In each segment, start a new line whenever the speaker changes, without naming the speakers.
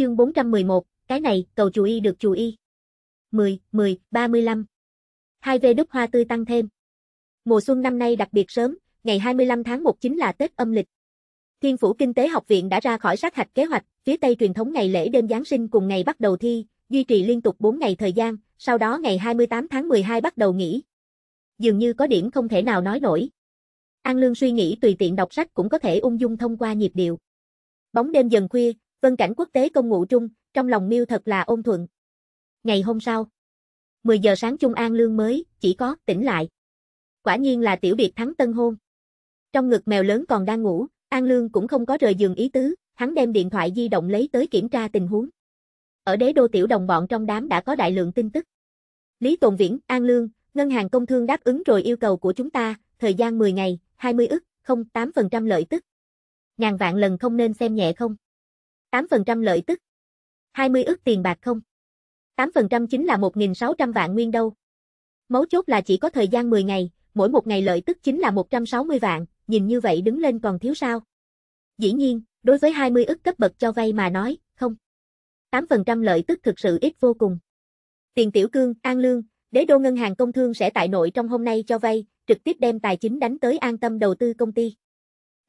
chương 411, cái này, cầu chú y được chú y. 10, 10, 35. Hai vê đúc hoa tươi tăng thêm. Mùa xuân năm nay đặc biệt sớm, ngày 25 tháng 1 chính là Tết âm lịch. Thiên Phủ Kinh tế Học viện đã ra khỏi sát hạch kế hoạch, phía Tây truyền thống ngày lễ đêm Giáng sinh cùng ngày bắt đầu thi, duy trì liên tục 4 ngày thời gian, sau đó ngày 28 tháng 12 bắt đầu nghỉ. Dường như có điểm không thể nào nói nổi. An Lương suy nghĩ tùy tiện đọc sách cũng có thể ung dung thông qua nhịp điệu. Bóng đêm dần khuya, Vân cảnh quốc tế công ngụ trung, trong lòng miêu thật là ôn thuận. Ngày hôm sau, 10 giờ sáng Trung An Lương mới, chỉ có, tỉnh lại. Quả nhiên là tiểu biệt thắng tân hôn. Trong ngực mèo lớn còn đang ngủ, An Lương cũng không có rời giường ý tứ, hắn đem điện thoại di động lấy tới kiểm tra tình huống. Ở đế đô tiểu đồng bọn trong đám đã có đại lượng tin tức. Lý Tồn Viễn, An Lương, Ngân hàng Công Thương đáp ứng rồi yêu cầu của chúng ta, thời gian 10 ngày, 20 ức, 08% lợi tức. Ngàn vạn lần không nên xem nhẹ không. 8% lợi tức. 20 ức tiền bạc không? 8% chính là 1.600 vạn nguyên đâu. Mấu chốt là chỉ có thời gian 10 ngày, mỗi một ngày lợi tức chính là 160 vạn, nhìn như vậy đứng lên còn thiếu sao. Dĩ nhiên, đối với 20 ức cấp bậc cho vay mà nói, không. 8% lợi tức thực sự ít vô cùng. Tiền tiểu cương, an lương, đế đô ngân hàng công thương sẽ tại nội trong hôm nay cho vay, trực tiếp đem tài chính đánh tới an tâm đầu tư công ty.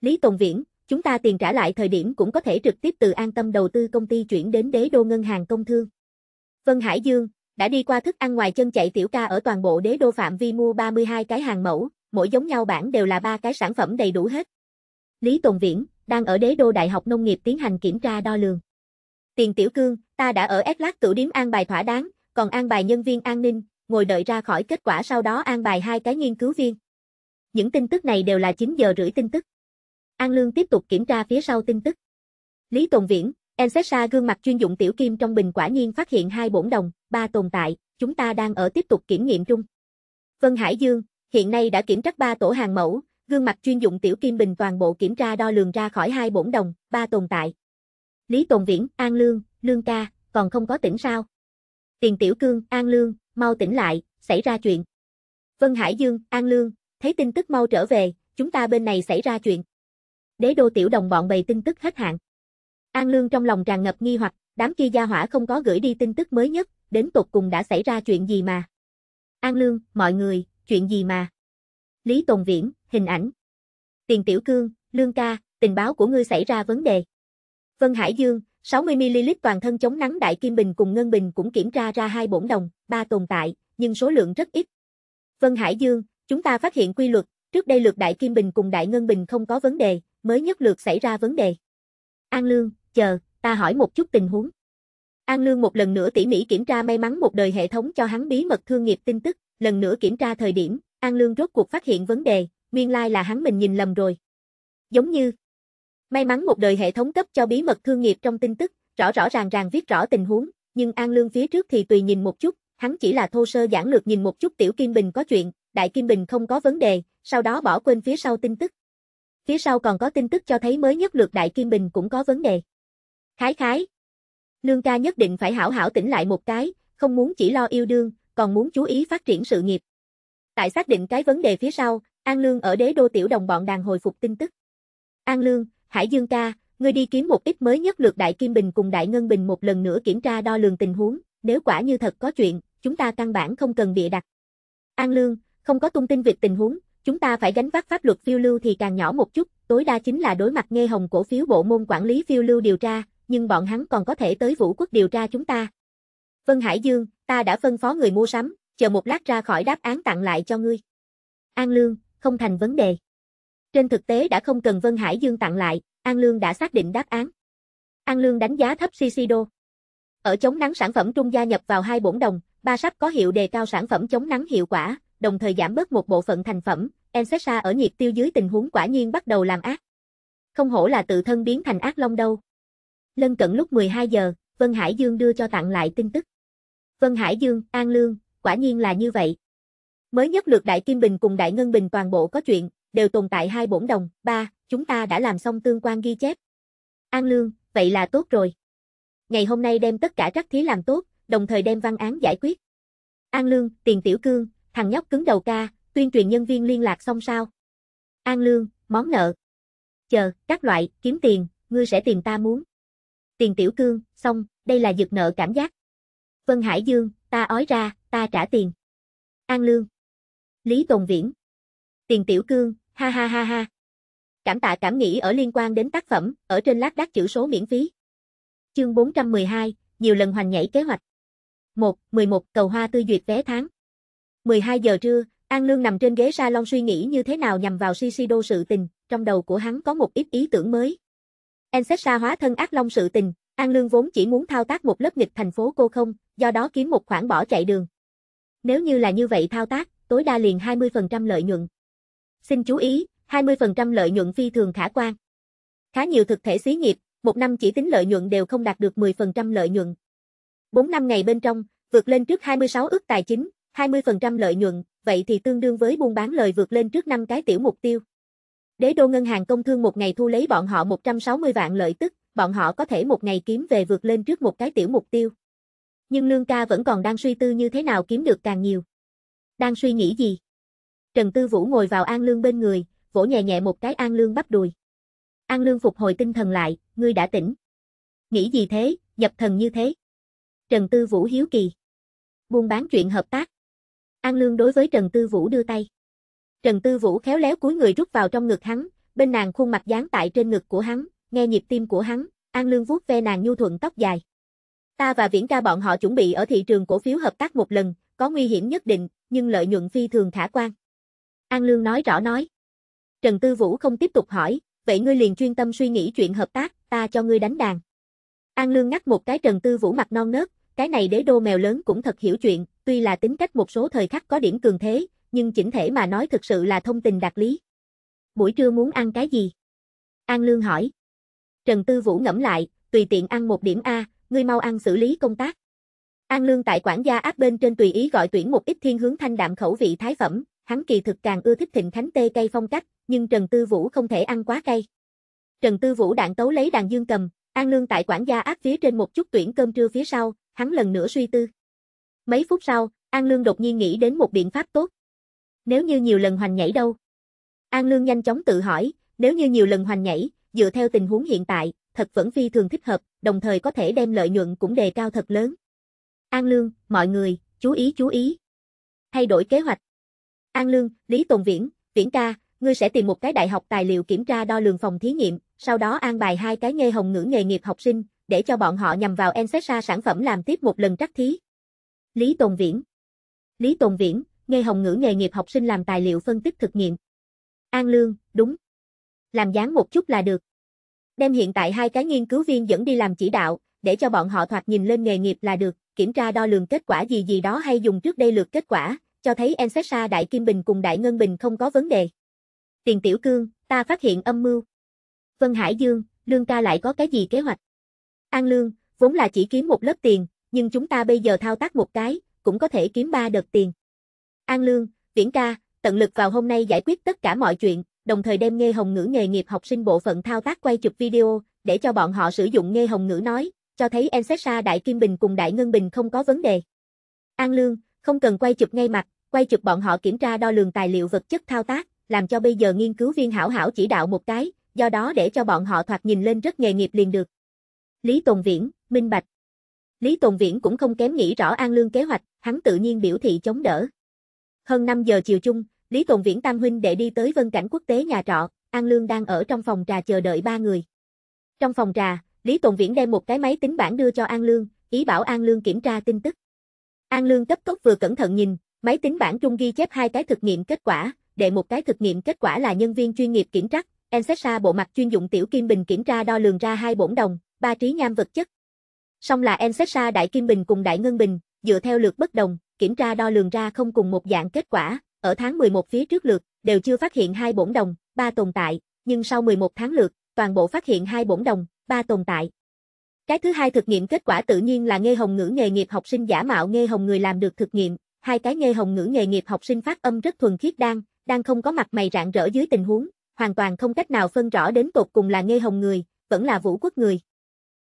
Lý Tùng Viễn, Chúng ta tiền trả lại thời điểm cũng có thể trực tiếp từ an tâm đầu tư công ty chuyển đến đế đô ngân hàng công thương. Vân Hải Dương, đã đi qua thức ăn ngoài chân chạy tiểu ca ở toàn bộ đế đô phạm vi mua 32 cái hàng mẫu, mỗi giống nhau bản đều là ba cái sản phẩm đầy đủ hết. Lý Tồn Viễn, đang ở đế đô Đại học Nông nghiệp tiến hành kiểm tra đo lường. Tiền tiểu cương, ta đã ở ép lát tử điếm an bài thỏa đáng, còn an bài nhân viên an ninh, ngồi đợi ra khỏi kết quả sau đó an bài hai cái nghiên cứu viên. Những tin tức này đều là 9 giờ rưỡi tin tức. An Lương tiếp tục kiểm tra phía sau tin tức. Lý Tồn Viễn, Ensetsa gương mặt chuyên dụng tiểu kim trong bình quả nhiên phát hiện hai bổn đồng, ba tồn tại, chúng ta đang ở tiếp tục kiểm nghiệm chung. Vân Hải Dương, hiện nay đã kiểm trắc ba tổ hàng mẫu, gương mặt chuyên dụng tiểu kim bình toàn bộ kiểm tra đo lường ra khỏi hai bổn đồng, ba tồn tại. Lý Tồn Viễn, An Lương, Lương ca, còn không có tỉnh sao? Tiền Tiểu Cương, An Lương, mau tỉnh lại, xảy ra chuyện. Vân Hải Dương, An Lương, thấy tin tức mau trở về, chúng ta bên này xảy ra chuyện đế đô tiểu đồng bọn bày tin tức hết hạn. An Lương trong lòng tràn ngập nghi hoặc, đám kia gia hỏa không có gửi đi tin tức mới nhất, đến tột cùng đã xảy ra chuyện gì mà. An Lương, mọi người, chuyện gì mà. Lý Tồn Viễn, hình ảnh. Tiền Tiểu Cương, Lương ca, tình báo của ngươi xảy ra vấn đề. Vân Hải Dương, 60ml toàn thân chống nắng đại kim bình cùng ngân bình cũng kiểm tra ra hai bổn đồng, ba tồn tại, nhưng số lượng rất ít. Vân Hải Dương, chúng ta phát hiện quy luật, trước đây lượt đại kim bình cùng đại ngân bình không có vấn đề, mới nhất lượt xảy ra vấn đề. An Lương, chờ, ta hỏi một chút tình huống. An Lương một lần nữa tỉ mỉ kiểm tra may mắn một đời hệ thống cho hắn bí mật thương nghiệp tin tức, lần nữa kiểm tra thời điểm, An Lương rốt cuộc phát hiện vấn đề, nguyên lai là hắn mình nhìn lầm rồi. Giống như May mắn một đời hệ thống cấp cho bí mật thương nghiệp trong tin tức, rõ rõ ràng ràng viết rõ tình huống, nhưng An Lương phía trước thì tùy nhìn một chút, hắn chỉ là thô sơ giản lược nhìn một chút Tiểu Kim Bình có chuyện, Đại Kim Bình không có vấn đề, sau đó bỏ quên phía sau tin tức. Phía sau còn có tin tức cho thấy mới nhất lượt Đại Kim Bình cũng có vấn đề. Khái khái. Lương ca nhất định phải hảo hảo tỉnh lại một cái, không muốn chỉ lo yêu đương, còn muốn chú ý phát triển sự nghiệp. Tại xác định cái vấn đề phía sau, An Lương ở đế đô tiểu đồng bọn đàn hồi phục tin tức. An Lương, Hải Dương ca, ngươi đi kiếm một ít mới nhất lượt Đại Kim Bình cùng Đại Ngân Bình một lần nữa kiểm tra đo lường tình huống, nếu quả như thật có chuyện, chúng ta căn bản không cần bịa đặt. An Lương, không có tung tin việc tình huống, Chúng ta phải gánh vác pháp luật phiêu lưu thì càng nhỏ một chút, tối đa chính là đối mặt nghe hồng cổ phiếu bộ môn quản lý phiêu lưu điều tra, nhưng bọn hắn còn có thể tới vũ quốc điều tra chúng ta. Vân Hải Dương, ta đã phân phó người mua sắm, chờ một lát ra khỏi đáp án tặng lại cho ngươi. An Lương, không thành vấn đề. Trên thực tế đã không cần Vân Hải Dương tặng lại, An Lương đã xác định đáp án. An Lương đánh giá thấp sisido Ở chống nắng sản phẩm trung gia nhập vào hai bổn đồng, ba sắp có hiệu đề cao sản phẩm chống nắng hiệu quả, đồng thời giảm bớt một bộ phận thành phẩm, Ensesha ở nhiệt tiêu dưới tình huống quả nhiên bắt đầu làm ác. Không hổ là tự thân biến thành ác long đâu. Lân cận lúc 12 giờ, Vân Hải Dương đưa cho tặng lại tin tức. Vân Hải Dương, An Lương, quả nhiên là như vậy. Mới nhất lượt Đại Kim Bình cùng Đại Ngân Bình toàn bộ có chuyện, đều tồn tại hai bổn đồng, ba, chúng ta đã làm xong tương quan ghi chép. An Lương, vậy là tốt rồi. Ngày hôm nay đem tất cả trắc thí làm tốt, đồng thời đem văn án giải quyết. An Lương, Tiền Tiểu Cương, thằng nhóc cứng đầu ca, tuyên truyền nhân viên liên lạc xong sao? An lương, món nợ. Chờ, các loại, kiếm tiền, ngươi sẽ tìm ta muốn. Tiền tiểu cương, xong, đây là giật nợ cảm giác. Vân Hải Dương, ta ói ra, ta trả tiền. An lương. Lý Tồn Viễn. Tiền tiểu cương, ha ha ha ha. Cảm tạ cảm nghĩ ở liên quan đến tác phẩm, ở trên lát đắt chữ số miễn phí. Chương 412, nhiều lần hoành nhảy kế hoạch. 1. 11. Cầu hoa tươi duyệt vé tháng. 12 giờ trưa, An Lương nằm trên ghế salon suy nghĩ như thế nào nhằm vào Shishido sự tình, trong đầu của hắn có một ít ý tưởng mới. Ancestra hóa thân ác long sự tình, An Lương vốn chỉ muốn thao tác một lớp nghịch thành phố cô không, do đó kiếm một khoản bỏ chạy đường. Nếu như là như vậy thao tác, tối đa liền 20% lợi nhuận. Xin chú ý, 20% lợi nhuận phi thường khả quan. Khá nhiều thực thể xí nghiệp, một năm chỉ tính lợi nhuận đều không đạt được 10% lợi nhuận. 4 năm ngày bên trong, vượt lên trước 26 ước tài chính, 20% lợi nhuận, vậy thì tương đương với buôn bán lời vượt lên trước năm cái tiểu mục tiêu. Đế đô ngân hàng công thương một ngày thu lấy bọn họ 160 vạn lợi tức, bọn họ có thể một ngày kiếm về vượt lên trước một cái tiểu mục tiêu. Nhưng Lương ca vẫn còn đang suy tư như thế nào kiếm được càng nhiều. Đang suy nghĩ gì? Trần Tư Vũ ngồi vào An Lương bên người, vỗ nhẹ nhẹ một cái An Lương bắp đùi. An Lương phục hồi tinh thần lại, ngươi đã tỉnh. Nghĩ gì thế, nhập thần như thế? Trần Tư Vũ hiếu kỳ. Buôn bán chuyện hợp tác. An Lương đối với Trần Tư Vũ đưa tay. Trần Tư Vũ khéo léo cúi người rút vào trong ngực hắn, bên nàng khuôn mặt dán tại trên ngực của hắn, nghe nhịp tim của hắn, An Lương vuốt ve nàng nhu thuận tóc dài. Ta và Viễn ca bọn họ chuẩn bị ở thị trường cổ phiếu hợp tác một lần, có nguy hiểm nhất định, nhưng lợi nhuận phi thường khả quan. An Lương nói rõ nói. Trần Tư Vũ không tiếp tục hỏi, vậy ngươi liền chuyên tâm suy nghĩ chuyện hợp tác, ta cho ngươi đánh đàn. An Lương ngắt một cái Trần Tư Vũ mặt non nớt, cái này đế đô mèo lớn cũng thật hiểu chuyện, tuy là tính cách một số thời khắc có điểm cường thế, nhưng chỉnh thể mà nói thực sự là thông tình đạt lý. Buổi trưa muốn ăn cái gì? An Lương hỏi. Trần Tư Vũ ngẫm lại, tùy tiện ăn một điểm A, ngươi mau ăn xử lý công tác. An Lương tại quản gia áp bên trên tùy ý gọi tuyển một ít thiên hướng thanh đạm khẩu vị thái phẩm, hắn kỳ thực càng ưa thích thịnh khánh tê cây phong cách, nhưng Trần Tư Vũ không thể ăn quá cay. Trần Tư Vũ đạn tấu lấy đàn dương cầm, An Lương tại quản gia áp phía trên một chút tuyển cơm trưa phía sau, hắn lần nữa suy tư. Mấy phút sau, An Lương đột nhiên nghĩ đến một biện pháp tốt. Nếu như nhiều lần hoành nhảy đâu? An Lương nhanh chóng tự hỏi, nếu như nhiều lần hoành nhảy, dựa theo tình huống hiện tại, thật vẫn phi thường thích hợp, đồng thời có thể đem lợi nhuận cũng đề cao thật lớn. An Lương, mọi người, chú ý chú ý. Thay đổi kế hoạch. An Lương, Lý Tồn Viễn, Viễn ca, ngươi sẽ tìm một cái đại học tài liệu kiểm tra đo lường phòng thí nghiệm, sau đó an bài hai cái nghề hồng ngữ nghề nghiệp học sinh, để cho bọn họ nhằm vào NSA sản phẩm làm tiếp một lần trắc thí. Lý Tồn Viễn Lý Tồn Viễn, nghe hồng ngữ nghề nghiệp học sinh làm tài liệu phân tích thực nghiệm. An Lương, đúng. Làm dáng một chút là được. Đem hiện tại hai cái nghiên cứu viên dẫn đi làm chỉ đạo, để cho bọn họ thoạt nhìn lên nghề nghiệp là được, kiểm tra đo lường kết quả gì gì đó hay dùng trước đây lượt kết quả, cho thấy Ensexa Đại Kim Bình cùng Đại Ngân Bình không có vấn đề. Tiền Tiểu Cương, ta phát hiện âm mưu. Vân Hải Dương, Lương ca lại có cái gì kế hoạch? An Lương, vốn là chỉ kiếm một lớp tiền, nhưng chúng ta bây giờ thao tác một cái, cũng có thể kiếm ba đợt tiền. An Lương, Viễn ca, tận lực vào hôm nay giải quyết tất cả mọi chuyện, đồng thời đem nghe hồng ngữ nghề nghiệp học sinh bộ phận thao tác quay chụp video, để cho bọn họ sử dụng nghe hồng ngữ nói, cho thấy Ensesa Đại Kim Bình cùng Đại Ngân Bình không có vấn đề. An Lương, không cần quay chụp ngay mặt, quay chụp bọn họ kiểm tra đo lường tài liệu vật chất thao tác, làm cho bây giờ nghiên cứu viên hảo hảo chỉ đạo một cái, do đó để cho bọn họ thoạt nhìn lên rất nghề nghiệp liền được. Lý Tùng Viễn, Minh Bạch Lý Tồn Viễn cũng không kém nghĩ rõ An Lương kế hoạch, hắn tự nhiên biểu thị chống đỡ. Hơn 5 giờ chiều chung, Lý Tồn Viễn Tam Huynh đệ đi tới Vân Cảnh Quốc tế nhà trọ, An Lương đang ở trong phòng trà chờ đợi ba người. Trong phòng trà, Lý Tồn Viễn đem một cái máy tính bảng đưa cho An Lương, ý bảo An Lương kiểm tra tin tức. An Lương cấp tốc vừa cẩn thận nhìn, máy tính bảng trung ghi chép hai cái thực nghiệm kết quả, để một cái thực nghiệm kết quả là nhân viên chuyên nghiệp kiểm trắc, Ensexa bộ mặt chuyên dụng tiểu kim bình kiểm tra đo lường ra hai bổn đồng, ba trí nham vật chất, Song là Ensexa Đại Kim Bình cùng Đại Ngân Bình, dựa theo lượt bất đồng, kiểm tra đo lường ra không cùng một dạng kết quả, ở tháng 11 phía trước lượt, đều chưa phát hiện hai bổn đồng, ba tồn tại, nhưng sau 11 tháng lượt, toàn bộ phát hiện hai bổn đồng, ba tồn tại. Cái thứ hai thực nghiệm kết quả tự nhiên là nghe hồng ngữ nghề nghiệp học sinh giả mạo nghe hồng người làm được thực nghiệm, hai cái nghe hồng ngữ nghề nghiệp học sinh phát âm rất thuần khiết đang, đang không có mặt mày rạng rỡ dưới tình huống, hoàn toàn không cách nào phân rõ đến tột cùng là nghe hồng người, vẫn là vũ quốc người.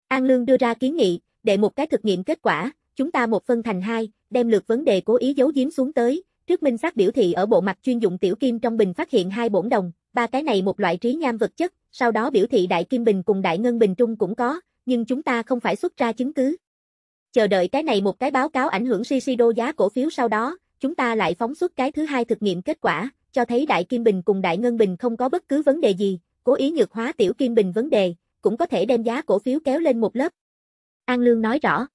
An Lương đưa ra kiến nghị, để một cái thực nghiệm kết quả, chúng ta một phân thành hai, đem lượt vấn đề cố ý giấu giếm xuống tới, trước minh xác biểu thị ở bộ mặt chuyên dụng tiểu kim trong bình phát hiện hai bổn đồng, ba cái này một loại trí nham vật chất, sau đó biểu thị đại kim bình cùng đại ngân bình trung cũng có, nhưng chúng ta không phải xuất ra chứng cứ. Chờ đợi cái này một cái báo cáo ảnh hưởng Shishido giá cổ phiếu sau đó, chúng ta lại phóng xuất cái thứ hai thực nghiệm kết quả, cho thấy đại kim bình cùng đại ngân bình không có bất cứ vấn đề gì, cố ý nhược hóa tiểu kim bình vấn đề, cũng có thể đem giá cổ phiếu kéo lên một lớp. An Lương nói rõ.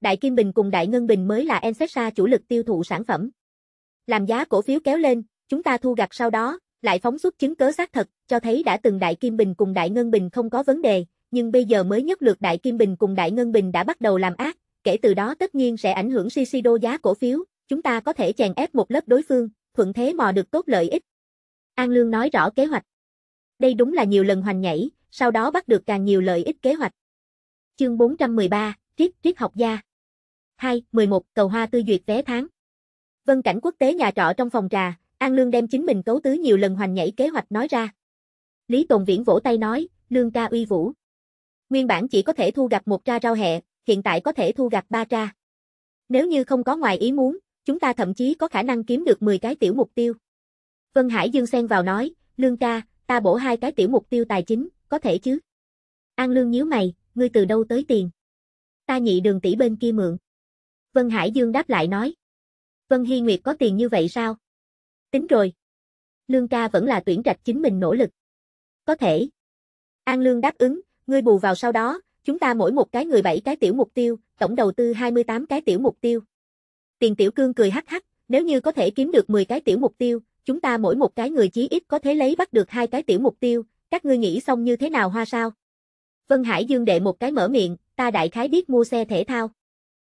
Đại Kim Bình cùng Đại Ngân Bình mới là Ensexa chủ lực tiêu thụ sản phẩm. Làm giá cổ phiếu kéo lên, chúng ta thu gặt sau đó, lại phóng xuất chứng cớ xác thật, cho thấy đã từng Đại Kim Bình cùng Đại Ngân Bình không có vấn đề, nhưng bây giờ mới nhất lượt Đại Kim Bình cùng Đại Ngân Bình đã bắt đầu làm ác, kể từ đó tất nhiên sẽ ảnh hưởng Shiseido giá cổ phiếu, chúng ta có thể chèn ép một lớp đối phương, thuận thế mò được tốt lợi ích. An Lương nói rõ kế hoạch. Đây đúng là nhiều lần hoành nhảy, sau đó bắt được càng nhiều lợi ích kế hoạch. Chương 413, Triết Triết học gia 2. 11. Cầu hoa tư duyệt vé tháng Vân cảnh quốc tế nhà trọ trong phòng trà, An Lương đem chính mình cấu tứ nhiều lần hoành nhảy kế hoạch nói ra. Lý Tồn Viễn vỗ tay nói, Lương ca uy vũ. Nguyên bản chỉ có thể thu gặt một tra rau hẹ, hiện tại có thể thu gặt ba tra. Nếu như không có ngoài ý muốn, chúng ta thậm chí có khả năng kiếm được 10 cái tiểu mục tiêu. Vân Hải Dương xen vào nói, Lương ca, ta bổ hai cái tiểu mục tiêu tài chính, có thể chứ? An Lương nhíu mày, ngươi từ đâu tới tiền? Ta nhị đường tỷ bên kia mượn. Vân Hải Dương đáp lại nói. Vân Hy Nguyệt có tiền như vậy sao? Tính rồi. Lương ca vẫn là tuyển trạch chính mình nỗ lực. Có thể. An Lương đáp ứng, ngươi bù vào sau đó, chúng ta mỗi một cái người bảy cái tiểu mục tiêu, tổng đầu tư 28 cái tiểu mục tiêu. Tiền tiểu cương cười hắc hắc, nếu như có thể kiếm được 10 cái tiểu mục tiêu, chúng ta mỗi một cái người chí ít có thể lấy bắt được hai cái tiểu mục tiêu, các ngươi nghĩ xong như thế nào hoa sao? Vân Hải Dương đệ một cái mở miệng, ta đại khái biết mua xe thể thao.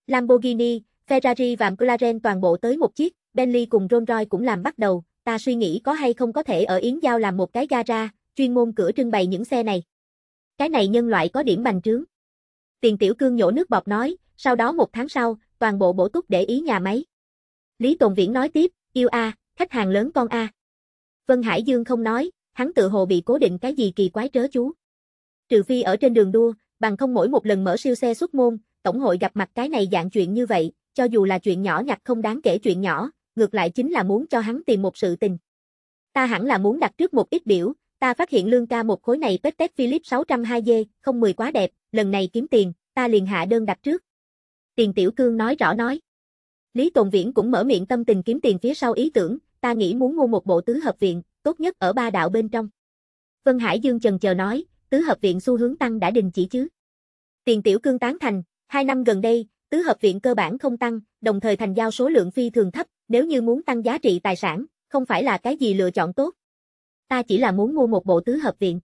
Lamborghini, Ferrari và McLaren toàn bộ tới một chiếc, Bentley cùng Rolls-Royce cũng làm bắt đầu, ta suy nghĩ có hay không có thể ở Yến Giao làm một cái gara, chuyên môn cửa trưng bày những xe này. Cái này nhân loại có điểm bành trướng. Tiền Tiểu Cương nhổ nước bọt nói, sau đó một tháng sau, toàn bộ bổ túc để ý nhà máy. Lý Tồn Viễn nói tiếp, yêu a, khách hàng lớn con a. Vân Hải Dương không nói, hắn tự hồ bị cố định cái gì kỳ quái trớ chú. Trừ phi ở trên đường đua, bằng không mỗi một lần mở siêu xe xuất môn, tổng hội gặp mặt cái này dạng chuyện như vậy, cho dù là chuyện nhỏ nhặt không đáng kể chuyện nhỏ, ngược lại chính là muốn cho hắn tìm một sự tình. Ta hẳn là muốn đặt trước một ít biểu, ta phát hiện lương ca một khối này Pet Tết Philip 602G, không mười quá đẹp, lần này kiếm tiền, ta liền hạ đơn đặt trước. Tiền Tiểu Cương nói rõ nói. Lý Tồn Viễn cũng mở miệng tâm tình kiếm tiền phía sau ý tưởng, ta nghĩ muốn mua một bộ tứ hợp viện, tốt nhất ở ba đạo bên trong. Vân Hải Dương chần chờ nói, tứ hợp viện xu hướng tăng đã đình chỉ chứ. Tiền tiểu cương tán thành, hai năm gần đây, tứ hợp viện cơ bản không tăng, đồng thời thành giao số lượng phi thường thấp, nếu như muốn tăng giá trị tài sản, không phải là cái gì lựa chọn tốt. Ta chỉ là muốn mua một bộ tứ hợp viện.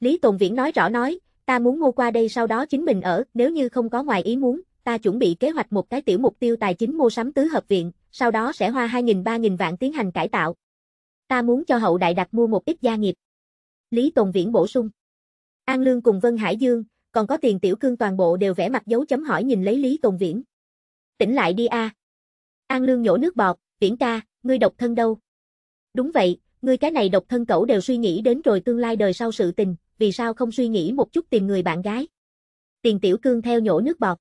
Lý Tồn Viễn nói rõ nói, ta muốn mua qua đây sau đó chính mình ở, nếu như không có ngoài ý muốn, ta chuẩn bị kế hoạch một cái tiểu mục tiêu tài chính mua sắm tứ hợp viện, sau đó sẽ hoa 2.000-3.000 vạn tiến hành cải tạo. Ta muốn cho hậu đại đặt mua một ít gia nghiệp. Lý Tồn Viễn bổ sung. An Lương cùng Vân Hải Dương, còn có tiền tiểu cương toàn bộ đều vẽ mặt dấu chấm hỏi nhìn lấy Lý Tồn Viễn. Tỉnh lại đi a. À. An Lương nhổ nước bọt, Viễn ca, ngươi độc thân đâu? Đúng vậy, ngươi cái này độc thân cẩu đều suy nghĩ đến rồi tương lai đời sau sự tình, vì sao không suy nghĩ một chút tìm người bạn gái? Tiền tiểu cương theo nhổ nước bọt.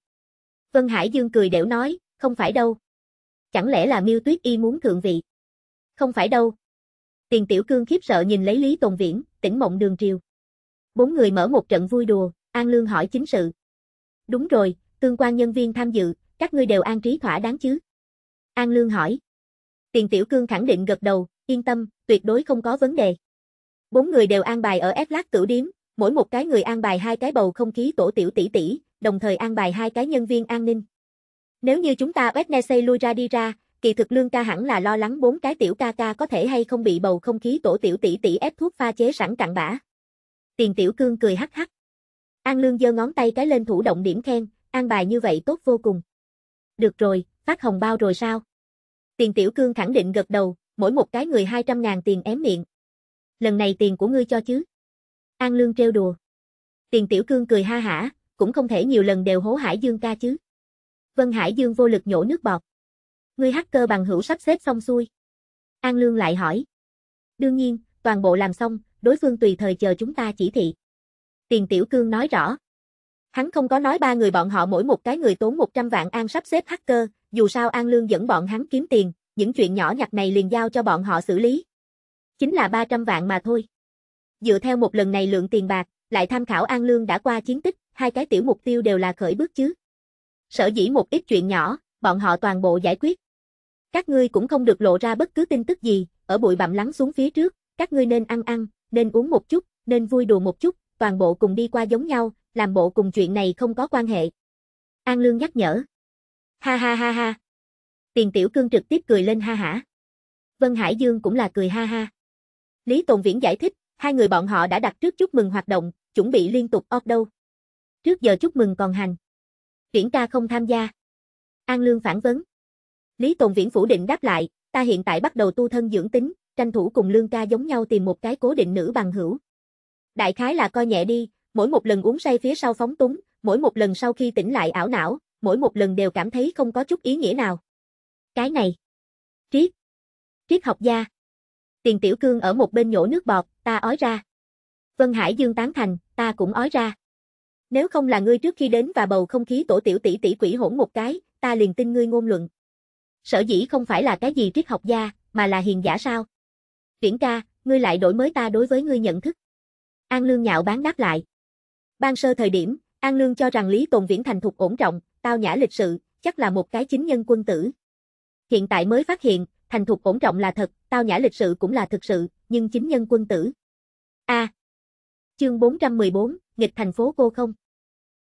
Vân Hải Dương cười đẻo nói, không phải đâu. Chẳng lẽ là miêu tuyết y muốn thượng vị? Không phải đâu, Tiền Tiểu Cương khiếp sợ nhìn lấy Lý Tồn Viễn, tỉnh mộng đường triều. Bốn người mở một trận vui đùa, An Lương hỏi chính sự. Đúng rồi, tương quan nhân viên tham dự, các ngươi đều an trí thỏa đáng chứ? An Lương hỏi. Tiền Tiểu Cương khẳng định gật đầu, yên tâm, tuyệt đối không có vấn đề. Bốn người đều an bài ở ép lát cửu điếm, mỗi một cái người an bài hai cái bầu không khí tổ tiểu tỷ tỷ, đồng thời an bài hai cái nhân viên an ninh. Nếu như chúng ta Westney lui ra đi ra, kỳ thực lương ca hẳn là lo lắng bốn cái tiểu ca ca có thể hay không bị bầu không khí tổ tiểu tỷ tỷ ép thuốc pha chế sẵn cặn bã. Tiền tiểu cương cười hắc hắc. An lương giơ ngón tay cái lên thủ động điểm khen, an bài như vậy tốt vô cùng. Được rồi, phát hồng bao rồi sao? Tiền tiểu cương khẳng định gật đầu, mỗi một cái người 200 ngàn tiền ém miệng. Lần này tiền của ngươi cho chứ? An lương trêu đùa. Tiền tiểu cương cười ha hả, cũng không thể nhiều lần đều hố Hải Dương ca chứ. Vân Hải Dương vô lực nhổ nước bọt. Ngươi hacker bằng hữu sắp xếp xong xuôi. An Lương lại hỏi. Đương nhiên, toàn bộ làm xong, đối phương tùy thời chờ chúng ta chỉ thị. Tiền Tiểu Cương nói rõ. Hắn không có nói ba người bọn họ mỗi một cái người tốn 100 vạn An sắp xếp hacker, dù sao An Lương dẫn bọn hắn kiếm tiền, những chuyện nhỏ nhặt này liền giao cho bọn họ xử lý. Chính là 300 vạn mà thôi. Dựa theo một lần này lượng tiền bạc, lại tham khảo An Lương đã qua chiến tích, hai cái tiểu mục tiêu đều là khởi bước chứ. Sở dĩ một ít chuyện nhỏ, bọn họ toàn bộ giải quyết. Các ngươi cũng không được lộ ra bất cứ tin tức gì, ở bụi bặm lắng xuống phía trước, các ngươi nên ăn ăn, nên uống một chút, nên vui đùa một chút, toàn bộ cùng đi qua giống nhau, làm bộ cùng chuyện này không có quan hệ. An Lương nhắc nhở. Ha ha ha ha. Tiền Tiểu Cương trực tiếp cười lên ha hả. Vân Hải Dương cũng là cười ha ha. Lý Tồn Viễn giải thích, hai người bọn họ đã đặt trước chúc mừng hoạt động, chuẩn bị liên tục off đâu. Trước giờ chúc mừng còn hành. Triển ca không tham gia. An Lương phản vấn. Lý Tồn Viễn phủ định đáp lại, ta hiện tại bắt đầu tu thân dưỡng tính, tranh thủ cùng Lương ca giống nhau tìm một cái cố định nữ bằng hữu. Đại khái là coi nhẹ đi, mỗi một lần uống say phía sau phóng túng, mỗi một lần sau khi tỉnh lại ảo não, mỗi một lần đều cảm thấy không có chút ý nghĩa nào. Cái này. Triết. Triết học gia. Tiền Tiểu Cương ở một bên nhổ nước bọt, ta ói ra. Vân Hải Dương tán thành, ta cũng ói ra. Nếu không là ngươi trước khi đến và bầu không khí tổ tiểu tỷ tỷ quỷ hỗn một cái, ta liền tin ngươi ngôn luận sở dĩ không phải là cái gì triết học gia, mà là hiền giả sao? Viễn ca, ngươi lại đổi mới ta đối với ngươi nhận thức. An Lương nhạo bán đáp lại. Ban sơ thời điểm, An Lương cho rằng Lý Tồn Viễn thành thục ổn trọng, tao nhã lịch sự, chắc là một cái chính nhân quân tử. Hiện tại mới phát hiện, thành thục ổn trọng là thật, tao nhã lịch sự cũng là thực sự, nhưng chính nhân quân tử. A. À, chương 414, nghịch thành phố cô không.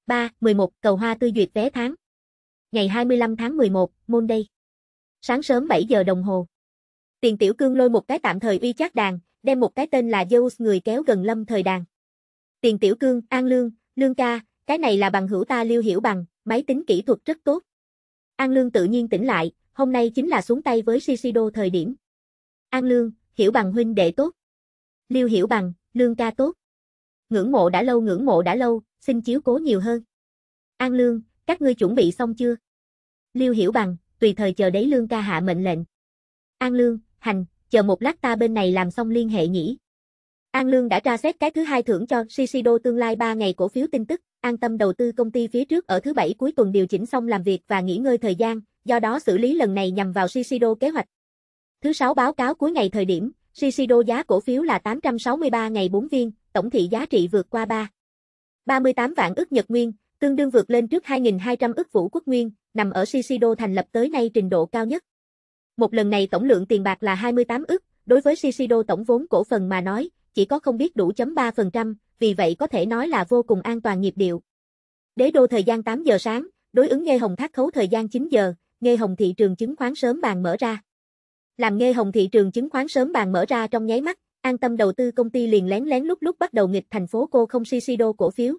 3, 11, cầu hoa tư duyệt vé tháng. Ngày 25 tháng 11, môn đây sáng sớm 7 giờ đồng hồ. Tiền Tiểu Cương lôi một cái tạm thời uy chát đàn, đem một cái tên là Zeus người kéo gần lâm thời đàn. Tiền Tiểu Cương, An Lương, Lương ca, cái này là bằng hữu ta lưu Hiểu Bằng, máy tính kỹ thuật rất tốt. An Lương tự nhiên tỉnh lại, hôm nay chính là xuống tay với Shishido thời điểm. An Lương, Hiểu Bằng huynh đệ tốt. lưu Hiểu Bằng, Lương ca tốt. Ngưỡng mộ đã lâu ngưỡng mộ đã lâu, xin chiếu cố nhiều hơn. An Lương, các ngươi chuẩn bị xong chưa? lưu Hiểu Bằng, tùy thời chờ đấy Lương ca hạ mệnh lệnh. An Lương, hành, chờ một lát ta bên này làm xong liên hệ nhỉ. An Lương đã tra xét cái thứ hai thưởng cho Shiseido tương lai 3 ngày cổ phiếu tin tức, an tâm đầu tư công ty phía trước ở thứ bảy cuối tuần điều chỉnh xong làm việc và nghỉ ngơi thời gian, do đó xử lý lần này nhằm vào Shiseido kế hoạch. Thứ sáu báo cáo cuối ngày thời điểm, Shiseido giá cổ phiếu là 863 ngày 4 viên, tổng thị giá trị vượt qua 3. 38 vạn ức Nhật Nguyên, tương đương vượt lên trước 2.200 ức vũ quốc nguyên, nằm ở Shiseido thành lập tới nay trình độ cao nhất. Một lần này tổng lượng tiền bạc là 28 ức, đối với Shiseido tổng vốn cổ phần mà nói, chỉ có không biết đủ chấm 3%, vì vậy có thể nói là vô cùng an toàn nhịp điệu. Đế đô thời gian 8 giờ sáng, đối ứng nghe hồng thác khấu thời gian 9 giờ, nghe hồng thị trường chứng khoán sớm bàn mở ra. Làm nghe hồng thị trường chứng khoán sớm bàn mở ra trong nháy mắt, an tâm đầu tư công ty liền lén lén lúc lúc bắt đầu nghịch thành phố cô không Shiseido cổ phiếu.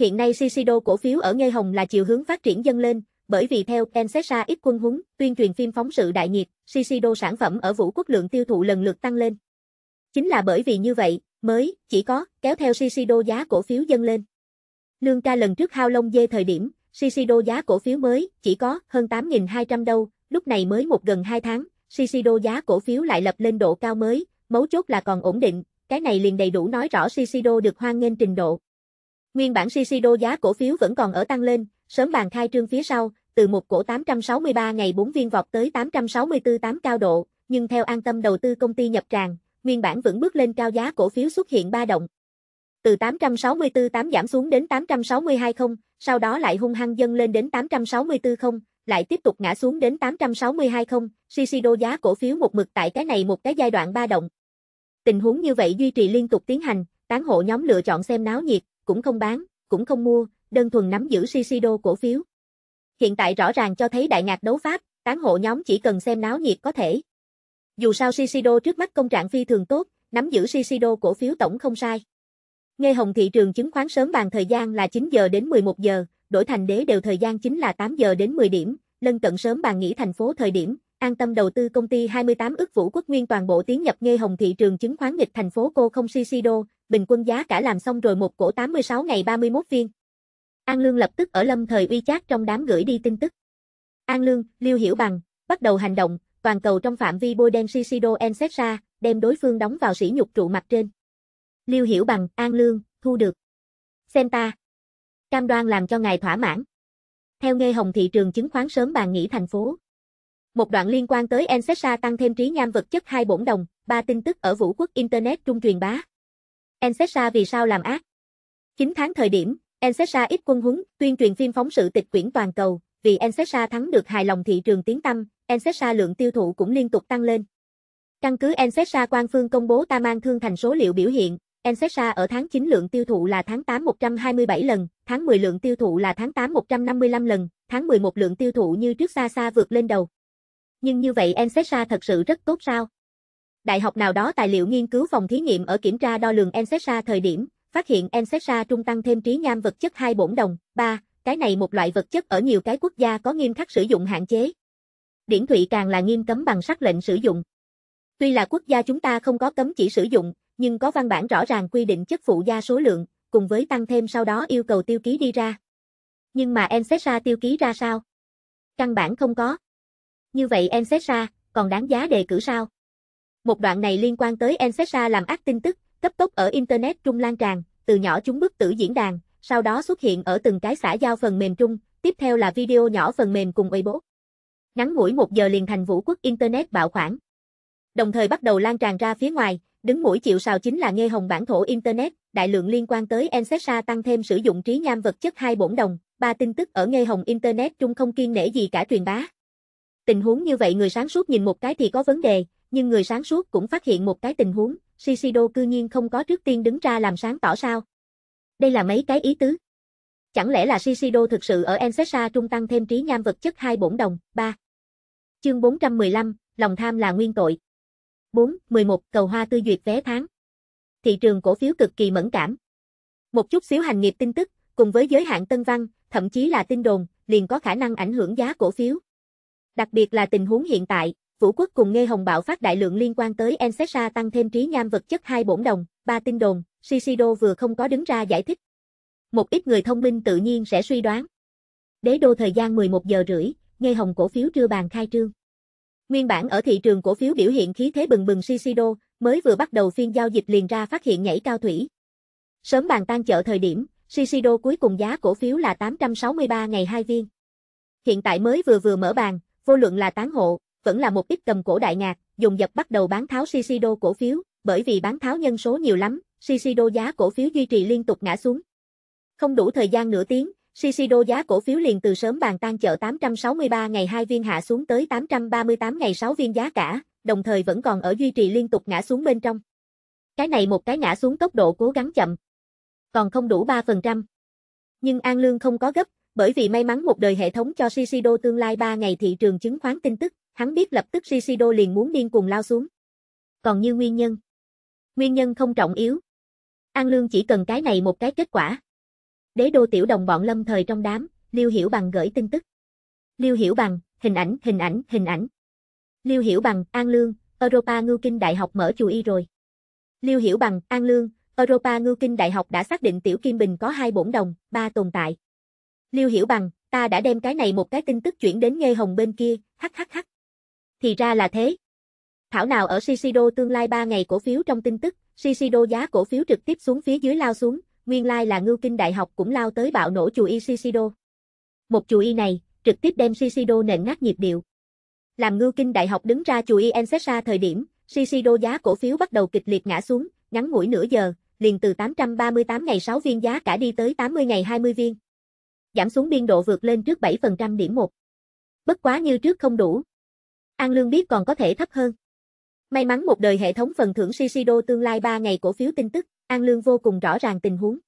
Hiện nay Shiseido cổ phiếu ở Ngây Hồng là chiều hướng phát triển dâng lên, bởi vì theo Ensesa ít quân húng, tuyên truyền phim phóng sự đại nhiệt, Shiseido sản phẩm ở Vũ Quốc lượng tiêu thụ lần lượt tăng lên. Chính là bởi vì như vậy, mới, chỉ có, kéo theo Shiseido giá cổ phiếu dâng lên. Lương ca lần trước hao lông dê thời điểm, Shiseido giá cổ phiếu mới, chỉ có, hơn 8.200 đâu, lúc này mới một gần 2 tháng, Shiseido giá cổ phiếu lại lập lên độ cao mới, mấu chốt là còn ổn định, cái này liền đầy đủ nói rõ Shiseido được hoan nghênh trình độ. Nguyên bản Shiseido giá cổ phiếu vẫn còn ở tăng lên, sớm bàn khai trương phía sau, từ một cổ 863 ngày 4 viên vọt tới 864-8 cao độ, nhưng theo an tâm đầu tư công ty nhập tràng, nguyên bản vẫn bước lên cao giá cổ phiếu xuất hiện ba động. Từ 864-8 giảm xuống đến 862 không, sau đó lại hung hăng dâng lên đến 864 không, lại tiếp tục ngã xuống đến 862 không. Shiseido giá cổ phiếu một mực tại cái này một cái giai đoạn ba động. Tình huống như vậy duy trì liên tục tiến hành, tán hộ nhóm lựa chọn xem náo nhiệt, cũng không bán, cũng không mua, đơn thuần nắm giữ Shiseido cổ phiếu. Hiện tại rõ ràng cho thấy đại ngạc đấu pháp, tán hộ nhóm chỉ cần xem náo nhiệt có thể. Dù sao Shiseido trước mắt công trạng phi thường tốt, nắm giữ Shiseido cổ phiếu tổng không sai. Nghe hồng thị trường chứng khoán sớm bàn thời gian là 9 giờ đến 11 giờ, đổi thành đế đều thời gian chính là 8 giờ đến 10 điểm, lân cận sớm bàn nghỉ thành phố thời điểm, an tâm đầu tư công ty 28 ước vũ quốc nguyên toàn bộ tiến nhập nghe hồng thị trường chứng khoán nghịch thành phố cô không Shiseido, bình quân giá cả làm xong rồi một cổ 86 ngày 31 viên. An Lương lập tức ở lâm thời uy chát trong đám gửi đi tin tức. An Lương, lưu Hiểu Bằng, bắt đầu hành động, toàn cầu trong phạm vi bôi đen Shishido Ensetsa, đem đối phương đóng vào sỉ nhục trụ mặt trên. lưu Hiểu Bằng, An Lương, thu được. Xem ta. Cam đoan làm cho ngài thỏa mãn. Theo nghe hồng thị trường chứng khoán sớm bàn nghỉ thành phố. Một đoạn liên quan tới Ensetsa tăng thêm trí nham vật chất hai bổn đồng, ba tin tức ở Vũ quốc Internet trung truyền bá. Ancestra vì sao làm ác? 9 tháng thời điểm, Ancestra ít quân huấn, tuyên truyền phim phóng sự tịch quyển toàn cầu, vì Ancestra thắng được hài lòng thị trường tiếng tâm, Ancestra lượng tiêu thụ cũng liên tục tăng lên. Căn cứ Ancestra quan phương công bố ta mang thương thành số liệu biểu hiện, Ancestra ở tháng 9 lượng tiêu thụ là tháng 8 127 lần, tháng 10 lượng tiêu thụ là tháng 8 155 lần, tháng 11 lượng tiêu thụ như trước xa xa vượt lên đầu. Nhưng như vậy Ancestra thật sự rất tốt sao? đại học nào đó tài liệu nghiên cứu phòng thí nghiệm ở kiểm tra đo lường Ancestra thời điểm, phát hiện Ancestra trung tăng thêm trí nham vật chất hai bổn đồng. 3. Cái này một loại vật chất ở nhiều cái quốc gia có nghiêm khắc sử dụng hạn chế. Điển Thụy càng là nghiêm cấm bằng sắc lệnh sử dụng. Tuy là quốc gia chúng ta không có cấm chỉ sử dụng, nhưng có văn bản rõ ràng quy định chất phụ gia số lượng, cùng với tăng thêm sau đó yêu cầu tiêu ký đi ra. Nhưng mà Ancestra tiêu ký ra sao? Căn bản không có. Như vậy Ancestra, còn đáng giá đề cử sao? Một đoạn này liên quan tới Ensexa làm ác tin tức, cấp tốc ở Internet Trung lan tràn, từ nhỏ chúng bức tử diễn đàn, sau đó xuất hiện ở từng cái xã giao phần mềm Trung, tiếp theo là video nhỏ phần mềm cùng Weibo. Ngắn ngủi một giờ liền thành vũ quốc Internet bạo khoản. Đồng thời bắt đầu lan tràn ra phía ngoài, đứng mũi chịu sào chính là nghe hồng bản thổ Internet, đại lượng liên quan tới Ensexa tăng thêm sử dụng trí nham vật chất hai bổn đồng, ba tin tức ở nghe hồng Internet Trung không kiên nể gì cả truyền bá. Tình huống như vậy người sáng suốt nhìn một cái thì có vấn đề, nhưng người sáng suốt cũng phát hiện một cái tình huống, Shishido cư nhiên không có trước tiên đứng ra làm sáng tỏ sao. Đây là mấy cái ý tứ. Chẳng lẽ là Shishido thực sự ở Ancestra trung tăng thêm trí nham vật chất hai bổn đồng, 3. Chương 415, lòng tham là nguyên tội. 4. 11. Cầu hoa tư duyệt vé tháng. Thị trường cổ phiếu cực kỳ mẫn cảm. Một chút xíu hành nghiệp tin tức, cùng với giới hạn tân văn, thậm chí là tin đồn, liền có khả năng ảnh hưởng giá cổ phiếu. Đặc biệt là tình huống hiện tại, Vũ Quốc cùng Nghe Hồng Bảo phát đại lượng liên quan tới Ensesha tăng thêm trí nham vật chất hai bổn đồng, ba tin đồn, Shishido vừa không có đứng ra giải thích. Một ít người thông minh tự nhiên sẽ suy đoán. Đế đô thời gian 11 giờ rưỡi, Nghe Hồng cổ phiếu trưa bàn khai trương. Nguyên bản ở thị trường cổ phiếu biểu hiện khí thế bừng bừng Shishido, mới vừa bắt đầu phiên giao dịch liền ra phát hiện nhảy cao thủy. Sớm bàn tan chợ thời điểm, Shishido cuối cùng giá cổ phiếu là 863 ngày 2 viên. Hiện tại mới vừa vừa mở bàn, vô luận là tán hộ, vẫn là một ít cầm cổ đại ngạc, dùng dập bắt đầu bán tháo Shiseido cổ phiếu, bởi vì bán tháo nhân số nhiều lắm, Shiseido giá cổ phiếu duy trì liên tục ngã xuống. Không đủ thời gian nửa tiếng, Shiseido giá cổ phiếu liền từ sớm bàn tan chợ 863 ngày 2 viên hạ xuống tới 838 ngày 6 viên giá cả, đồng thời vẫn còn ở duy trì liên tục ngã xuống bên trong. Cái này một cái ngã xuống tốc độ cố gắng chậm. Còn không đủ 3%. Nhưng An Lương không có gấp, bởi vì may mắn một đời hệ thống cho Shiseido tương lai 3 ngày thị trường chứng khoán tin tức, hắn biết lập tức Shishido liền muốn điên cuồng lao xuống. Còn như nguyên nhân. Nguyên nhân không trọng yếu. An Lương chỉ cần cái này một cái kết quả. Đế đô tiểu đồng bọn lâm thời trong đám, Liêu Hiểu Bằng gửi tin tức. Liêu Hiểu Bằng, hình ảnh, hình ảnh, hình ảnh. Liêu Hiểu Bằng, An Lương, Europa Ngưu Kinh Đại học mở chùi y rồi. Liêu Hiểu Bằng, An Lương, Europa Ngưu Kinh Đại học đã xác định Tiểu Kim Bình có hai bổn đồng, ba tồn tại. Liêu Hiểu Bằng, ta đã đem cái này một cái tin tức chuyển đến Nghê Hồng bên kia, hắc hắc hắc. Thì ra là thế. Thảo nào ở Shiseido tương lai 3 ngày cổ phiếu trong tin tức, Shiseido giá cổ phiếu trực tiếp xuống phía dưới lao xuống, nguyên lai là ngưu kinh đại học cũng lao tới bạo nổ chủ y Shiseido. Một chủ y này, trực tiếp đem Shiseido nện ngát nhịp điệu. Làm ngưu kinh đại học đứng ra chủ y Ensexa thời điểm, Shiseido giá cổ phiếu bắt đầu kịch liệt ngã xuống, ngắn ngủi nửa giờ, liền từ 838 ngày 6 viên giá cả đi tới 80 ngày 20 viên. Giảm xuống biên độ vượt lên trước 7% điểm một. Bất quá như trước không đủ, An Lương biết còn có thể thấp hơn. May mắn một đời hệ thống phần thưởng Shiseido tương lai 3 ngày cổ phiếu tin tức, An Lương vô cùng rõ ràng tình huống.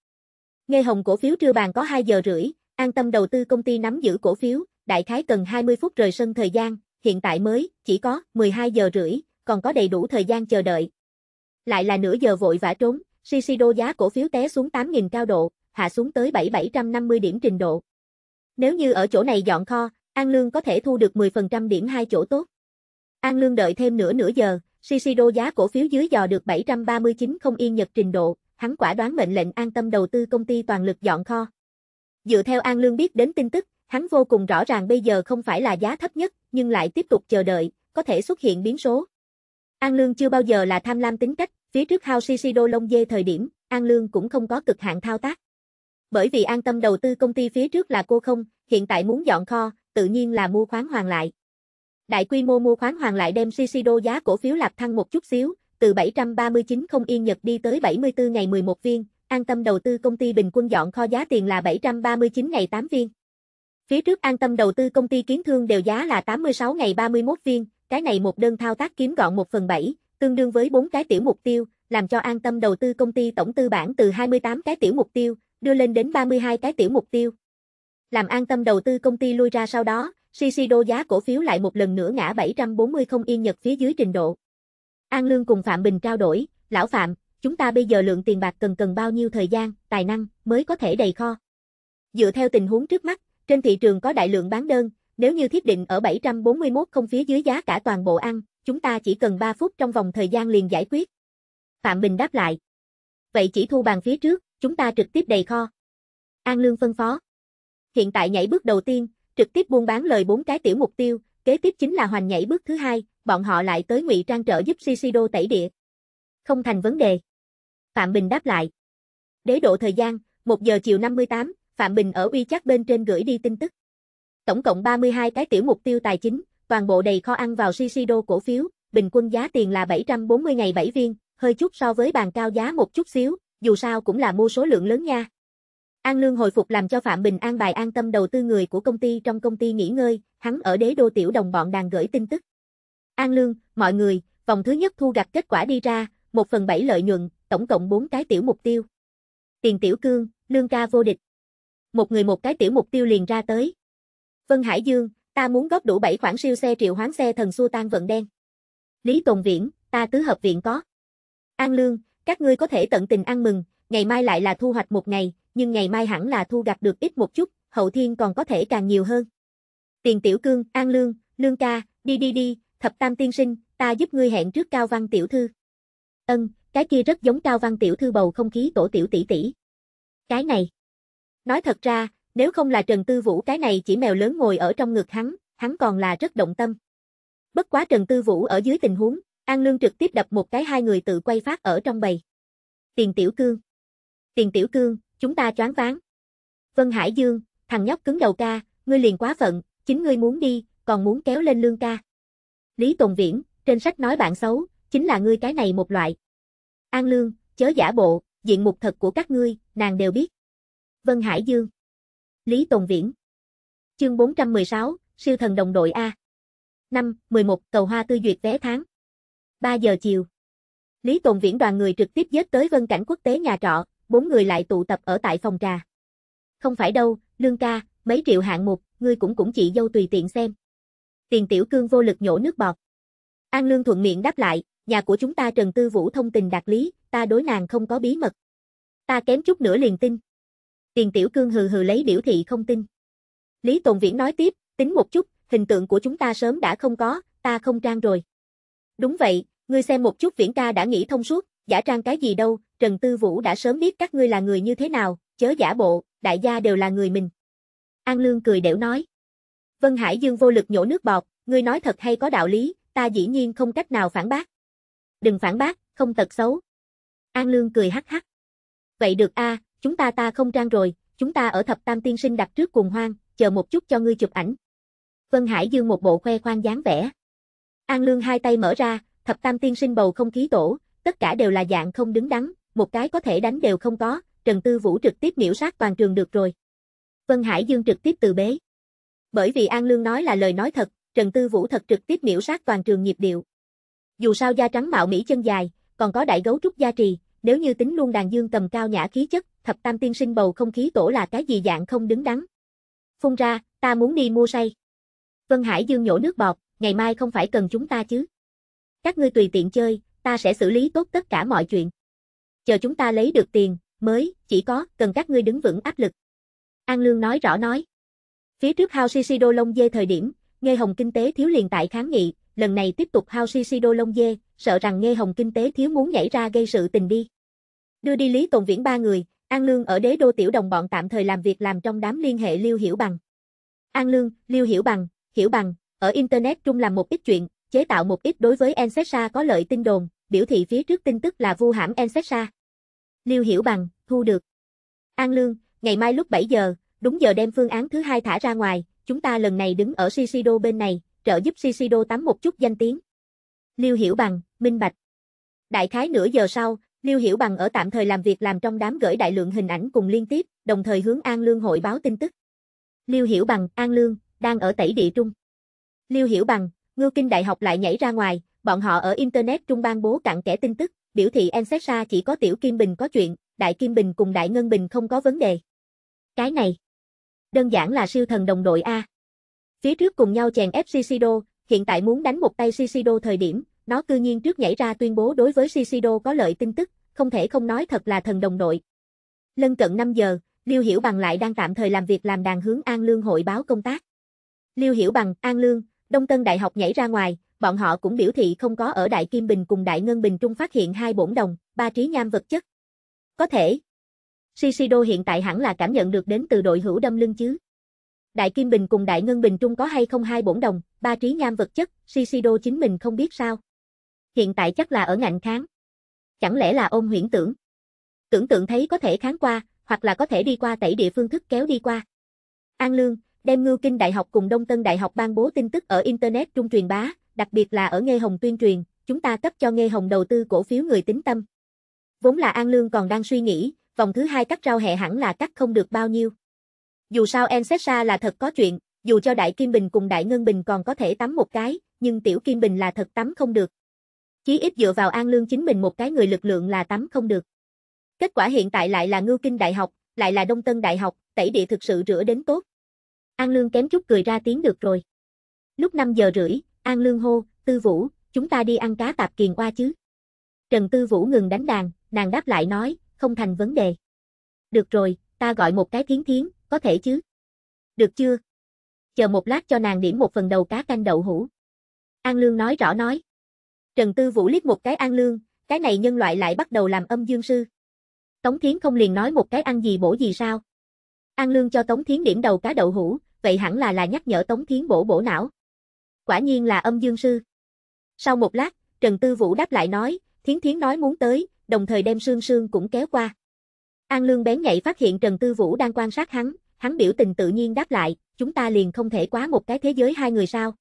Nghe hồng cổ phiếu trưa bàn có 2 giờ rưỡi, an tâm đầu tư công ty nắm giữ cổ phiếu, đại khái cần 20 phút rời sân thời gian, hiện tại mới, chỉ có 12 giờ rưỡi, còn có đầy đủ thời gian chờ đợi. Lại là nửa giờ vội vã trốn, Shiseido giá cổ phiếu té xuống 8.000 cao độ, hạ xuống tới 7.750 điểm trình độ. Nếu như ở chỗ này dọn kho, An Lương có thể thu được 10% điểm hai chỗ tốt. An Lương đợi thêm nửa nửa giờ, Shishido giá cổ phiếu dưới dò được 739 không yên nhật trình độ, hắn quả đoán mệnh lệnh an tâm đầu tư công ty toàn lực dọn kho. Dựa theo An Lương biết đến tin tức, hắn vô cùng rõ ràng bây giờ không phải là giá thấp nhất, nhưng lại tiếp tục chờ đợi, có thể xuất hiện biến số. An Lương chưa bao giờ là tham lam tính cách, phía trước hao Shishido lông dê thời điểm, An Lương cũng không có cực hạn thao tác. Bởi vì an tâm đầu tư công ty phía trước là cô không, hiện tại muốn dọn kho, tự nhiên là mua khoáng hoàng lại. Đại quy mô mua khoáng hoàng lại đem Shiseido giá cổ phiếu lạc thăng một chút xíu, từ 739 không yên nhật đi tới 74 ngày 11 viên, an tâm đầu tư công ty bình quân dọn kho giá tiền là 739 ngày 8 viên. Phía trước an tâm đầu tư công ty kiến thương đều giá là 86 ngày 31 viên, cái này một đơn thao tác kiếm gọn 1 phần 7, tương đương với 4 cái tiểu mục tiêu, làm cho an tâm đầu tư công ty tổng tư bản từ 28 cái tiểu mục tiêu, đưa lên đến 32 cái tiểu mục tiêu. Làm an tâm đầu tư công ty lui ra sau đó, Shiseido giá cổ phiếu lại một lần nữa ngã 740 không yên Nhật phía dưới trình độ. An Lương cùng Phạm Bình trao đổi, lão Phạm, chúng ta bây giờ lượng tiền bạc cần cần bao nhiêu thời gian, tài năng, mới có thể đầy kho. Dựa theo tình huống trước mắt, trên thị trường có đại lượng bán đơn, nếu như thiết định ở 741 không phía dưới giá cả toàn bộ ăn, chúng ta chỉ cần 3 phút trong vòng thời gian liền giải quyết. Phạm Bình đáp lại. Vậy chỉ thu bàn phía trước, chúng ta trực tiếp đầy kho. An Lương phân phó. Hiện tại nhảy bước đầu tiên, trực tiếp buôn bán lời bốn cái tiểu mục tiêu, kế tiếp chính là hoành nhảy bước thứ hai, bọn họ lại tới ngụy trang trợ giúp Shishido tẩy địa. Không thành vấn đề. Phạm Bình đáp lại. Đế độ thời gian, 1 giờ chiều 58, Phạm Bình ở uy chắc bên trên gửi đi tin tức. Tổng cộng 32 cái tiểu mục tiêu tài chính, toàn bộ đầy kho ăn vào Shishido cổ phiếu, bình quân giá tiền là 740 ngày 7 viên, hơi chút so với bàn cao giá một chút xíu, dù sao cũng là mua số lượng lớn nha. An lương hồi phục làm cho Phạm Bình An bài an tâm đầu tư người của công ty trong công ty nghỉ ngơi, hắn ở đế đô tiểu đồng bọn đàn gửi tin tức. An lương, mọi người, vòng thứ nhất thu gặt kết quả đi ra, 1 phần 7 lợi nhuận, tổng cộng 4 cái tiểu mục tiêu. Tiền tiểu cương, lương ca vô địch. Một người một cái tiểu mục tiêu liền ra tới. Vân Hải Dương, ta muốn góp đủ 7 khoản siêu xe triệu hoán xe thần xua tan vận đen. Lý Tồn Viễn, ta tứ hợp viện có. An Lương, các ngươi có thể tận tình ăn mừng, ngày mai lại là thu hoạch một ngày, nhưng ngày mai hẳn là thu gặt được ít một chút, hậu thiên còn có thể càng nhiều hơn. Tiền Tiểu Cương, An Lương, Lương ca, đi đi đi, thập tam tiên sinh, ta giúp ngươi hẹn trước Cao Văn Tiểu Thư. Ân, cái kia rất giống Cao Văn Tiểu Thư bầu không khí tổ tiểu tỷ tỷ. Cái này. Nói thật ra, nếu không là Trần Tư Vũ cái này chỉ mèo lớn ngồi ở trong ngực hắn, hắn còn là rất động tâm. Bất quá Trần Tư Vũ ở dưới tình huống, An Lương trực tiếp đập một cái hai người tự quay phát ở trong bầy. Tiền Tiểu Cương. Tiền Tiểu Cương, chúng ta choáng váng. Vân Hải Dương, thằng nhóc cứng đầu ca, ngươi liền quá phận, chính ngươi muốn đi, còn muốn kéo lên lương ca. Lý Tùng Viễn, trên sách nói bạn xấu, chính là ngươi cái này một loại. An Lương, chớ giả bộ, diện mục thật của các ngươi, nàng đều biết. Vân Hải Dương Lý Tùng Viễn Chương 416, siêu thần đồng đội A năm 11, cầu hoa tư duyệt vé tháng 3 giờ chiều Lý Tùng Viễn đoàn người trực tiếp dết tới Vân Cảnh Quốc tế nhà trọ, bốn người lại tụ tập ở tại phòng trà. Không phải đâu, Lương ca, mấy triệu hạng mục, ngươi cũng cũng chỉ dâu tùy tiện xem. Tiền tiểu cương vô lực nhổ nước bọt. An Lương thuận miệng đáp lại, nhà của chúng ta Trần Tư Vũ thông tình đặc lý, ta đối nàng không có bí mật. Ta kém chút nữa liền tin. Tiền tiểu cương hừ hừ lấy biểu thị không tin. Lý Tồn Viễn nói tiếp, tính một chút, hình tượng của chúng ta sớm đã không có, ta không trang rồi. Đúng vậy, ngươi xem một chút Viễn ca đã nghĩ thông suốt, giả trang cái gì đâu, Trần Tư Vũ đã sớm biết các ngươi là người như thế nào, chớ giả bộ, đại gia đều là người mình. An Lương cười đểu nói. Vân Hải Dương vô lực nhổ nước bọt, ngươi nói thật hay có đạo lý, ta dĩ nhiên không cách nào phản bác. Đừng phản bác, không tật xấu. An Lương cười hắc hắc. Vậy được a, à, chúng ta ta không trang rồi, chúng ta ở thập tam tiên sinh đặt trước cùng hoang, chờ một chút cho ngươi chụp ảnh. Vân Hải Dương một bộ khoe khoang dáng vẻ. An Lương hai tay mở ra, thập tam tiên sinh bầu không khí tổ, tất cả đều là dạng không đứng đắn, một cái có thể đánh đều không có, Trần Tư Vũ trực tiếp miễu sát toàn trường được rồi. Vân Hải Dương trực tiếp từ bế. Bởi vì An Lương nói là lời nói thật, Trần Tư Vũ thật trực tiếp miễu sát toàn trường nhịp điệu. Dù sao da trắng mạo mỹ chân dài, còn có đại gấu trúc gia trì, nếu như tính luôn đàn dương cầm cao nhã khí chất, thập tam tiên sinh bầu không khí tổ là cái gì dạng không đứng đắn. Phun ra, ta muốn đi mua say. Vân Hải Dương nhổ nước bọt, ngày mai không phải cần chúng ta chứ. Các ngươi tùy tiện chơi, ta sẽ xử lý tốt tất cả mọi chuyện chờ chúng ta lấy được tiền, mới, chỉ có, cần các ngươi đứng vững áp lực. An Lương nói rõ nói. Phía trước Hao Shishido Long Dê thời điểm, Nghe Hồng Kinh tế thiếu liền tại kháng nghị, lần này tiếp tục Hao Shishido Long Dê, sợ rằng Nghe Hồng Kinh tế thiếu muốn nhảy ra gây sự tình đi. Đưa đi Lý Tồn Viễn ba người, An Lương ở đế đô tiểu đồng bọn tạm thời làm việc làm trong đám liên hệ Liêu Hiểu Bằng. An Lương, Liêu Hiểu Bằng, Hiểu Bằng, ở Internet trung làm một ít chuyện, chế tạo một ít đối với Ancestra có lợi tin đồn, biểu thị phía trước tin tức là vu hãm Ancestra. Liêu Hiểu Bằng, thu được. An Lương, ngày mai lúc 7 giờ, đúng giờ đem phương án thứ hai thả ra ngoài, chúng ta lần này đứng ở Shishido bên này, trợ giúp Shishido tắm một chút danh tiếng. Liêu Hiểu Bằng, minh bạch. Đại khái nửa giờ sau, Liêu Hiểu Bằng ở tạm thời làm việc làm trong đám gửi đại lượng hình ảnh cùng liên tiếp, đồng thời hướng An Lương hội báo tin tức. Liêu Hiểu Bằng, An Lương, đang ở tẩy địa trung. Liêu Hiểu Bằng, Ngưu Kinh Đại học lại nhảy ra ngoài, bọn họ ở Internet trung ban bố cặn kẽ tin tức, biểu thị Enset chỉ có Tiểu Kim Bình có chuyện, Đại Kim Bình cùng Đại Ngân Bình không có vấn đề. Cái này, đơn giản là siêu thần đồng đội A. Phía trước cùng nhau chèn ép Shishido, hiện tại muốn đánh một tay Shishido thời điểm, nó cư nhiên trước nhảy ra tuyên bố đối với Shishido có lợi tin tức, không thể không nói thật là thần đồng đội. Lân cận 5 giờ, Liêu Hiểu Bằng lại đang tạm thời làm việc làm đàn hướng An Lương hội báo công tác. Liêu Hiểu Bằng, An Lương, Đông Tân Đại học nhảy ra ngoài, bọn họ cũng biểu thị không có ở Đại Kim Bình cùng Đại Ngân Bình trung phát hiện hai bổn đồng, ba trí nham vật chất. Có thể. Shishido hiện tại hẳn là cảm nhận được đến từ đội hữu đâm lưng chứ. Đại Kim Bình cùng Đại Ngân Bình Trung có hay không hai bổn đồng, ba trí nham vật chất, Shishido chính mình không biết sao. Hiện tại chắc là ở ngạnh kháng. Chẳng lẽ là ôm huyễn tưởng? Tưởng tượng thấy có thể kháng qua, hoặc là có thể đi qua tẩy địa phương thức kéo đi qua. An Lương, đem Ngưu Kinh Đại học cùng Đông Tân Đại học ban bố tin tức ở Internet trung truyền bá, đặc biệt là ở Nghe Hồng tuyên truyền, chúng ta cấp cho Nghe Hồng đầu tư cổ phiếu người tính tâm. Vốn là An Lương còn đang suy nghĩ, vòng thứ hai cắt rau hẹ hẳn là cắt không được bao nhiêu. Dù sao Ensexa là thật có chuyện, dù cho Đại Kim Bình cùng Đại Ngân Bình còn có thể tắm một cái, nhưng Tiểu Kim Bình là thật tắm không được. Chí ít dựa vào An Lương chính mình một cái người lực lượng là tắm không được. Kết quả hiện tại lại là Ngưu Kinh Đại học, lại là Đông Tân Đại học, tẩy địa thực sự rửa đến tốt. An Lương kém chút cười ra tiếng được rồi. Lúc 5 giờ rưỡi, An Lương hô, Tư Vũ, chúng ta đi ăn cá tạp kiền qua chứ. Trần Tư Vũ ngừng đánh đàn, nàng đáp lại nói, không thành vấn đề. Được rồi, ta gọi một cái thiến thiến, có thể chứ? Được chưa? Chờ một lát cho nàng điểm một phần đầu cá canh đậu hũ. An Lương nói rõ nói. Trần Tư Vũ liếc một cái An Lương, cái này nhân loại lại bắt đầu làm âm dương sư. Tống Thiến không liền nói một cái ăn gì bổ gì sao? An Lương cho Tống Thiến điểm đầu cá đậu hũ, vậy hẳn là là nhắc nhở Tống Thiến bổ bổ não quả nhiên là âm dương sư. Sau một lát, Trần Tư Vũ đáp lại nói, Thiến Thiến nói muốn tới, đồng thời đem Sương Sương cũng kéo qua. An Lương bén nhạy phát hiện Trần Tư Vũ đang quan sát hắn, hắn biểu tình tự nhiên đáp lại, chúng ta liền không thể quá một cái thế giới hai người sao.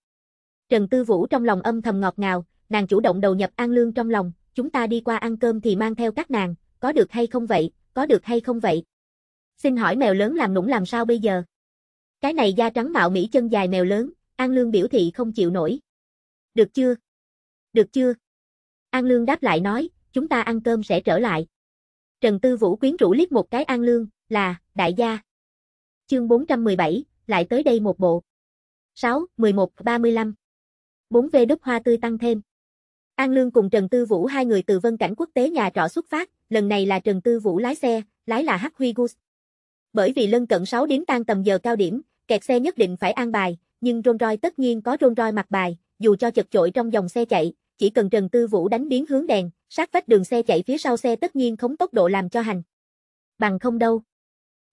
Trần Tư Vũ trong lòng âm thầm ngọt ngào, nàng chủ động đầu nhập An Lương trong lòng, chúng ta đi qua ăn cơm thì mang theo các nàng, có được hay không vậy, có được hay không vậy. Xin hỏi mèo lớn làm nũng làm sao bây giờ? Cái này da trắng mạo mỹ chân dài mèo lớn, An Lương biểu thị không chịu nổi. Được chưa? Được chưa? An Lương đáp lại nói, chúng ta ăn cơm sẽ trở lại. Trần Tư Vũ quyến rũ liếc một cái An Lương, là, đại gia. Chương 417, lại tới đây một bộ. 6, 11, 35. 4 vê đúc hoa tươi tăng thêm. An Lương cùng Trần Tư Vũ hai người từ vân cảnh quốc tế nhà trọ xuất phát, lần này là Trần Tư Vũ lái xe, lái là Hắc Huy Gus. Bởi vì lân cận 6 đến tan tầm giờ cao điểm, kẹt xe nhất định phải an bài, nhưng Rolls roi tất nhiên có Rolls roi mặt bài, dù cho chật chội trong dòng xe chạy, chỉ cần Trần Tư Vũ đánh biến hướng đèn, sát vách đường xe chạy phía sau xe tất nhiên khống tốc độ làm cho hành. Bằng không đâu.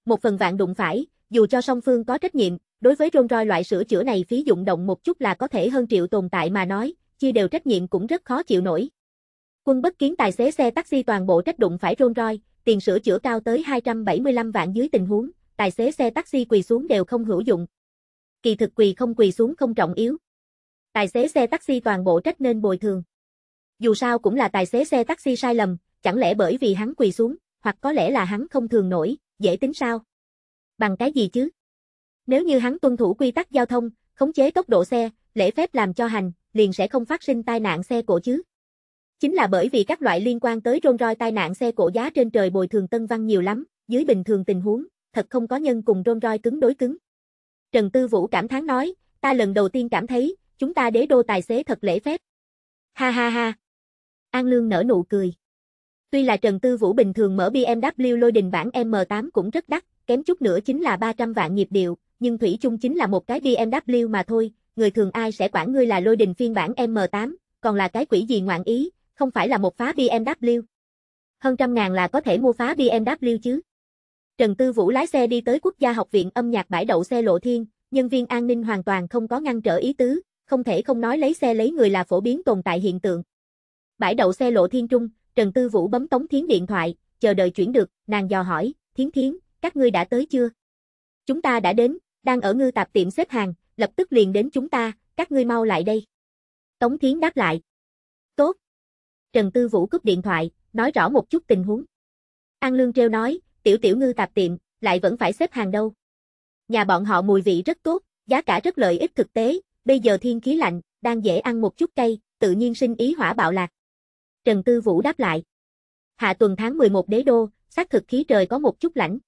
Một phần vạn đụng phải, dù cho song phương có trách nhiệm, đối với Rolls roi loại sửa chữa này phí dụng động một chút là có thể hơn triệu tồn tại mà nói, chia đều trách nhiệm cũng rất khó chịu nổi. Quân bất kiến tài xế xe taxi toàn bộ trách đụng phải Rolls roi tiền sửa chữa cao tới 275 vạn dưới tình huống, tài xế xe taxi quỳ xuống đều không hữu dụng, kỳ thực quỳ không quỳ xuống không trọng yếu. Tài xế xe taxi toàn bộ trách nên bồi thường. Dù sao cũng là tài xế xe taxi sai lầm, chẳng lẽ bởi vì hắn quỳ xuống, hoặc có lẽ là hắn không thường nổi, dễ tính sao? Bằng cái gì chứ? Nếu như hắn tuân thủ quy tắc giao thông, khống chế tốc độ xe, lễ phép làm cho hành, liền sẽ không phát sinh tai nạn xe cổ chứ. Chính là bởi vì các loại liên quan tới rôn roi tai nạn xe cổ giá trên trời bồi thường Tân Văn nhiều lắm, dưới bình thường tình huống, thật không có nhân cùng rôn roi cứng đối cứng. Trần Tư Vũ cảm thán nói, ta lần đầu tiên cảm thấy, chúng ta đế đô tài xế thật lễ phép. Ha ha ha. An Lương nở nụ cười. Tuy là Trần Tư Vũ bình thường mở BMW lôi đình bản M8 cũng rất đắt, kém chút nữa chính là 300 vạn nhịp điệu, nhưng Thủy chung chính là một cái BMW mà thôi, người thường ai sẽ quản ngươi là lôi đình phiên bản M8, còn là cái quỷ gì ngoạn ý, không phải là một phá BMW. Hơn trăm ngàn là có thể mua phá BMW chứ. Trần Tư Vũ lái xe đi tới Quốc gia Học viện âm nhạc bãi đậu xe Lộ Thiên, nhân viên an ninh hoàn toàn không có ngăn trở ý tứ, không thể không nói lấy xe lấy người là phổ biến tồn tại hiện tượng. Bãi đậu xe Lộ Thiên Trung, Trần Tư Vũ bấm Tống Thiến điện thoại, chờ đợi chuyển được, nàng dò hỏi, Thiến Thiến, các ngươi đã tới chưa? Chúng ta đã đến, đang ở ngư tạp tiệm xếp hàng, lập tức liền đến chúng ta, các ngươi mau lại đây. Tống Thiến đáp lại. Tốt. Trần Tư Vũ cúp điện thoại, nói rõ một chút tình huống. An Lương treo nói, tiểu tiểu ngư tạp tiệm, lại vẫn phải xếp hàng đâu. Nhà bọn họ mùi vị rất tốt, giá cả rất lợi ích thực tế, bây giờ thiên khí lạnh, đang dễ ăn một chút cây. tự nhiên sinh ý hỏa bạo lạc. Trần Tư Vũ đáp lại. Hạ tuần tháng 11 đế đô, xác thực khí trời có một chút lạnh.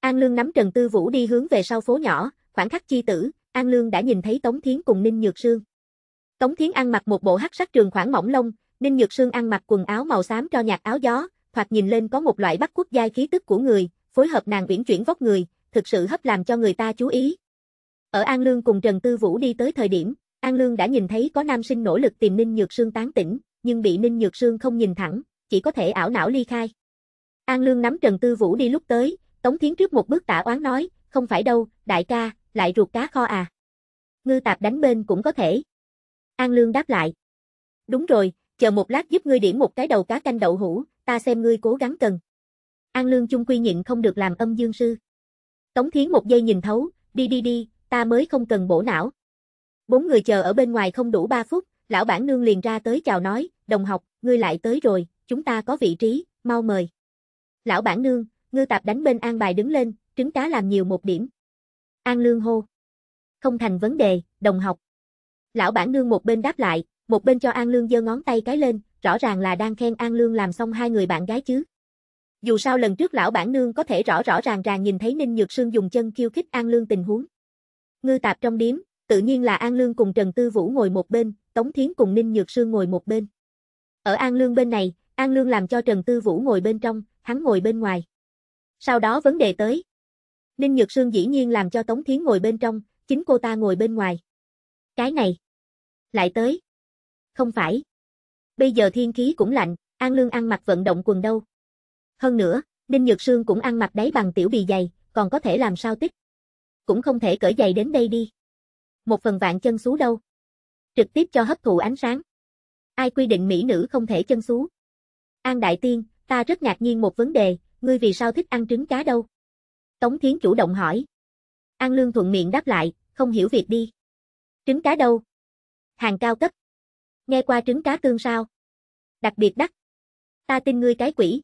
An Lương nắm Trần Tư Vũ đi hướng về sau phố nhỏ, khoảng khắc chi tử, An Lương đã nhìn thấy Tống Thiến cùng Ninh Nhược Sương. Tống Thiến ăn mặc một bộ hắc sắc trường khoảng mỏng lông, Ninh Nhược Sương ăn mặc quần áo màu xám cho nhạt áo gió, thoạt nhìn lên có một loại bắc quốc giai khí tức của người, phối hợp nàng uyển chuyển vóc người, thực sự hấp làm cho người ta chú ý. Ở An Lương cùng Trần Tư Vũ đi tới thời điểm, An Lương đã nhìn thấy có nam sinh nỗ lực tìm Ninh Nhược Sương tán tỉnh, nhưng bị Ninh Nhược Sương không nhìn thẳng, chỉ có thể ảo não ly khai. An Lương nắm Trần Tư Vũ đi lúc tới, Tống Thiến trước một bước tả oán nói, không phải đâu, đại ca, lại ruột cá kho à. Ngư tạp đánh bên cũng có thể. An Lương đáp lại. Đúng rồi, chờ một lát giúp ngươi điểm một cái đầu cá canh đậu hũ, ta xem ngươi cố gắng cần. An Lương chung quy nhịn không được làm âm dương sư. Tống Thiến một giây nhìn thấu, đi đi đi, ta mới không cần bổ não. Bốn người chờ ở bên ngoài không đủ ba phút, lão bản nương liền ra tới chào nói, đồng học, ngươi lại tới rồi, chúng ta có vị trí, mau mời. Lão bản nương, ngư tạp đánh bên an bài đứng lên, trứng cá làm nhiều một điểm. An lương hô. Không thành vấn đề, đồng học. Lão bản nương một bên đáp lại, một bên cho an lương giơ ngón tay cái lên, rõ ràng là đang khen An Lương làm xong hai người bạn gái chứ. Dù sao lần trước lão bản nương có thể rõ rõ ràng ràng nhìn thấy Ninh Nhược Sương dùng chân khiêu khích An Lương tình huống. Ngư tạp trong điếm, tự nhiên là An Lương cùng Trần Tư Vũ ngồi một bên, Tống Thiến cùng Ninh Nhược Sương ngồi một bên. Ở An Lương bên này, An Lương làm cho Trần Tư Vũ ngồi bên trong, hắn ngồi bên ngoài. Sau đó vấn đề tới. Ninh Nhược Sương dĩ nhiên làm cho Tống Thiến ngồi bên trong, chính cô ta ngồi bên ngoài. Cái này. Lại tới. Không phải, Bây giờ thiên khí cũng lạnh, An Lương ăn mặc vận động quần đâu. Hơn nữa, ninh Nhược Sương cũng ăn mặc đáy bằng tiểu bì dày, còn có thể làm sao tích. Cũng không thể cởi giày đến đây đi. Một phần vạn chân xú đâu. Trực tiếp cho hấp thụ ánh sáng. Ai quy định mỹ nữ không thể chân xú? An Đại Tiên, ta rất ngạc nhiên một vấn đề, ngươi vì sao thích ăn trứng cá đâu? Tống Thiến chủ động hỏi. An Lương thuận miệng đáp lại, không hiểu việc đi. Trứng cá đâu? Hàng cao cấp, Nghe qua trứng cá tương sao? Đặc biệt đắt. Ta tin ngươi cái quỷ.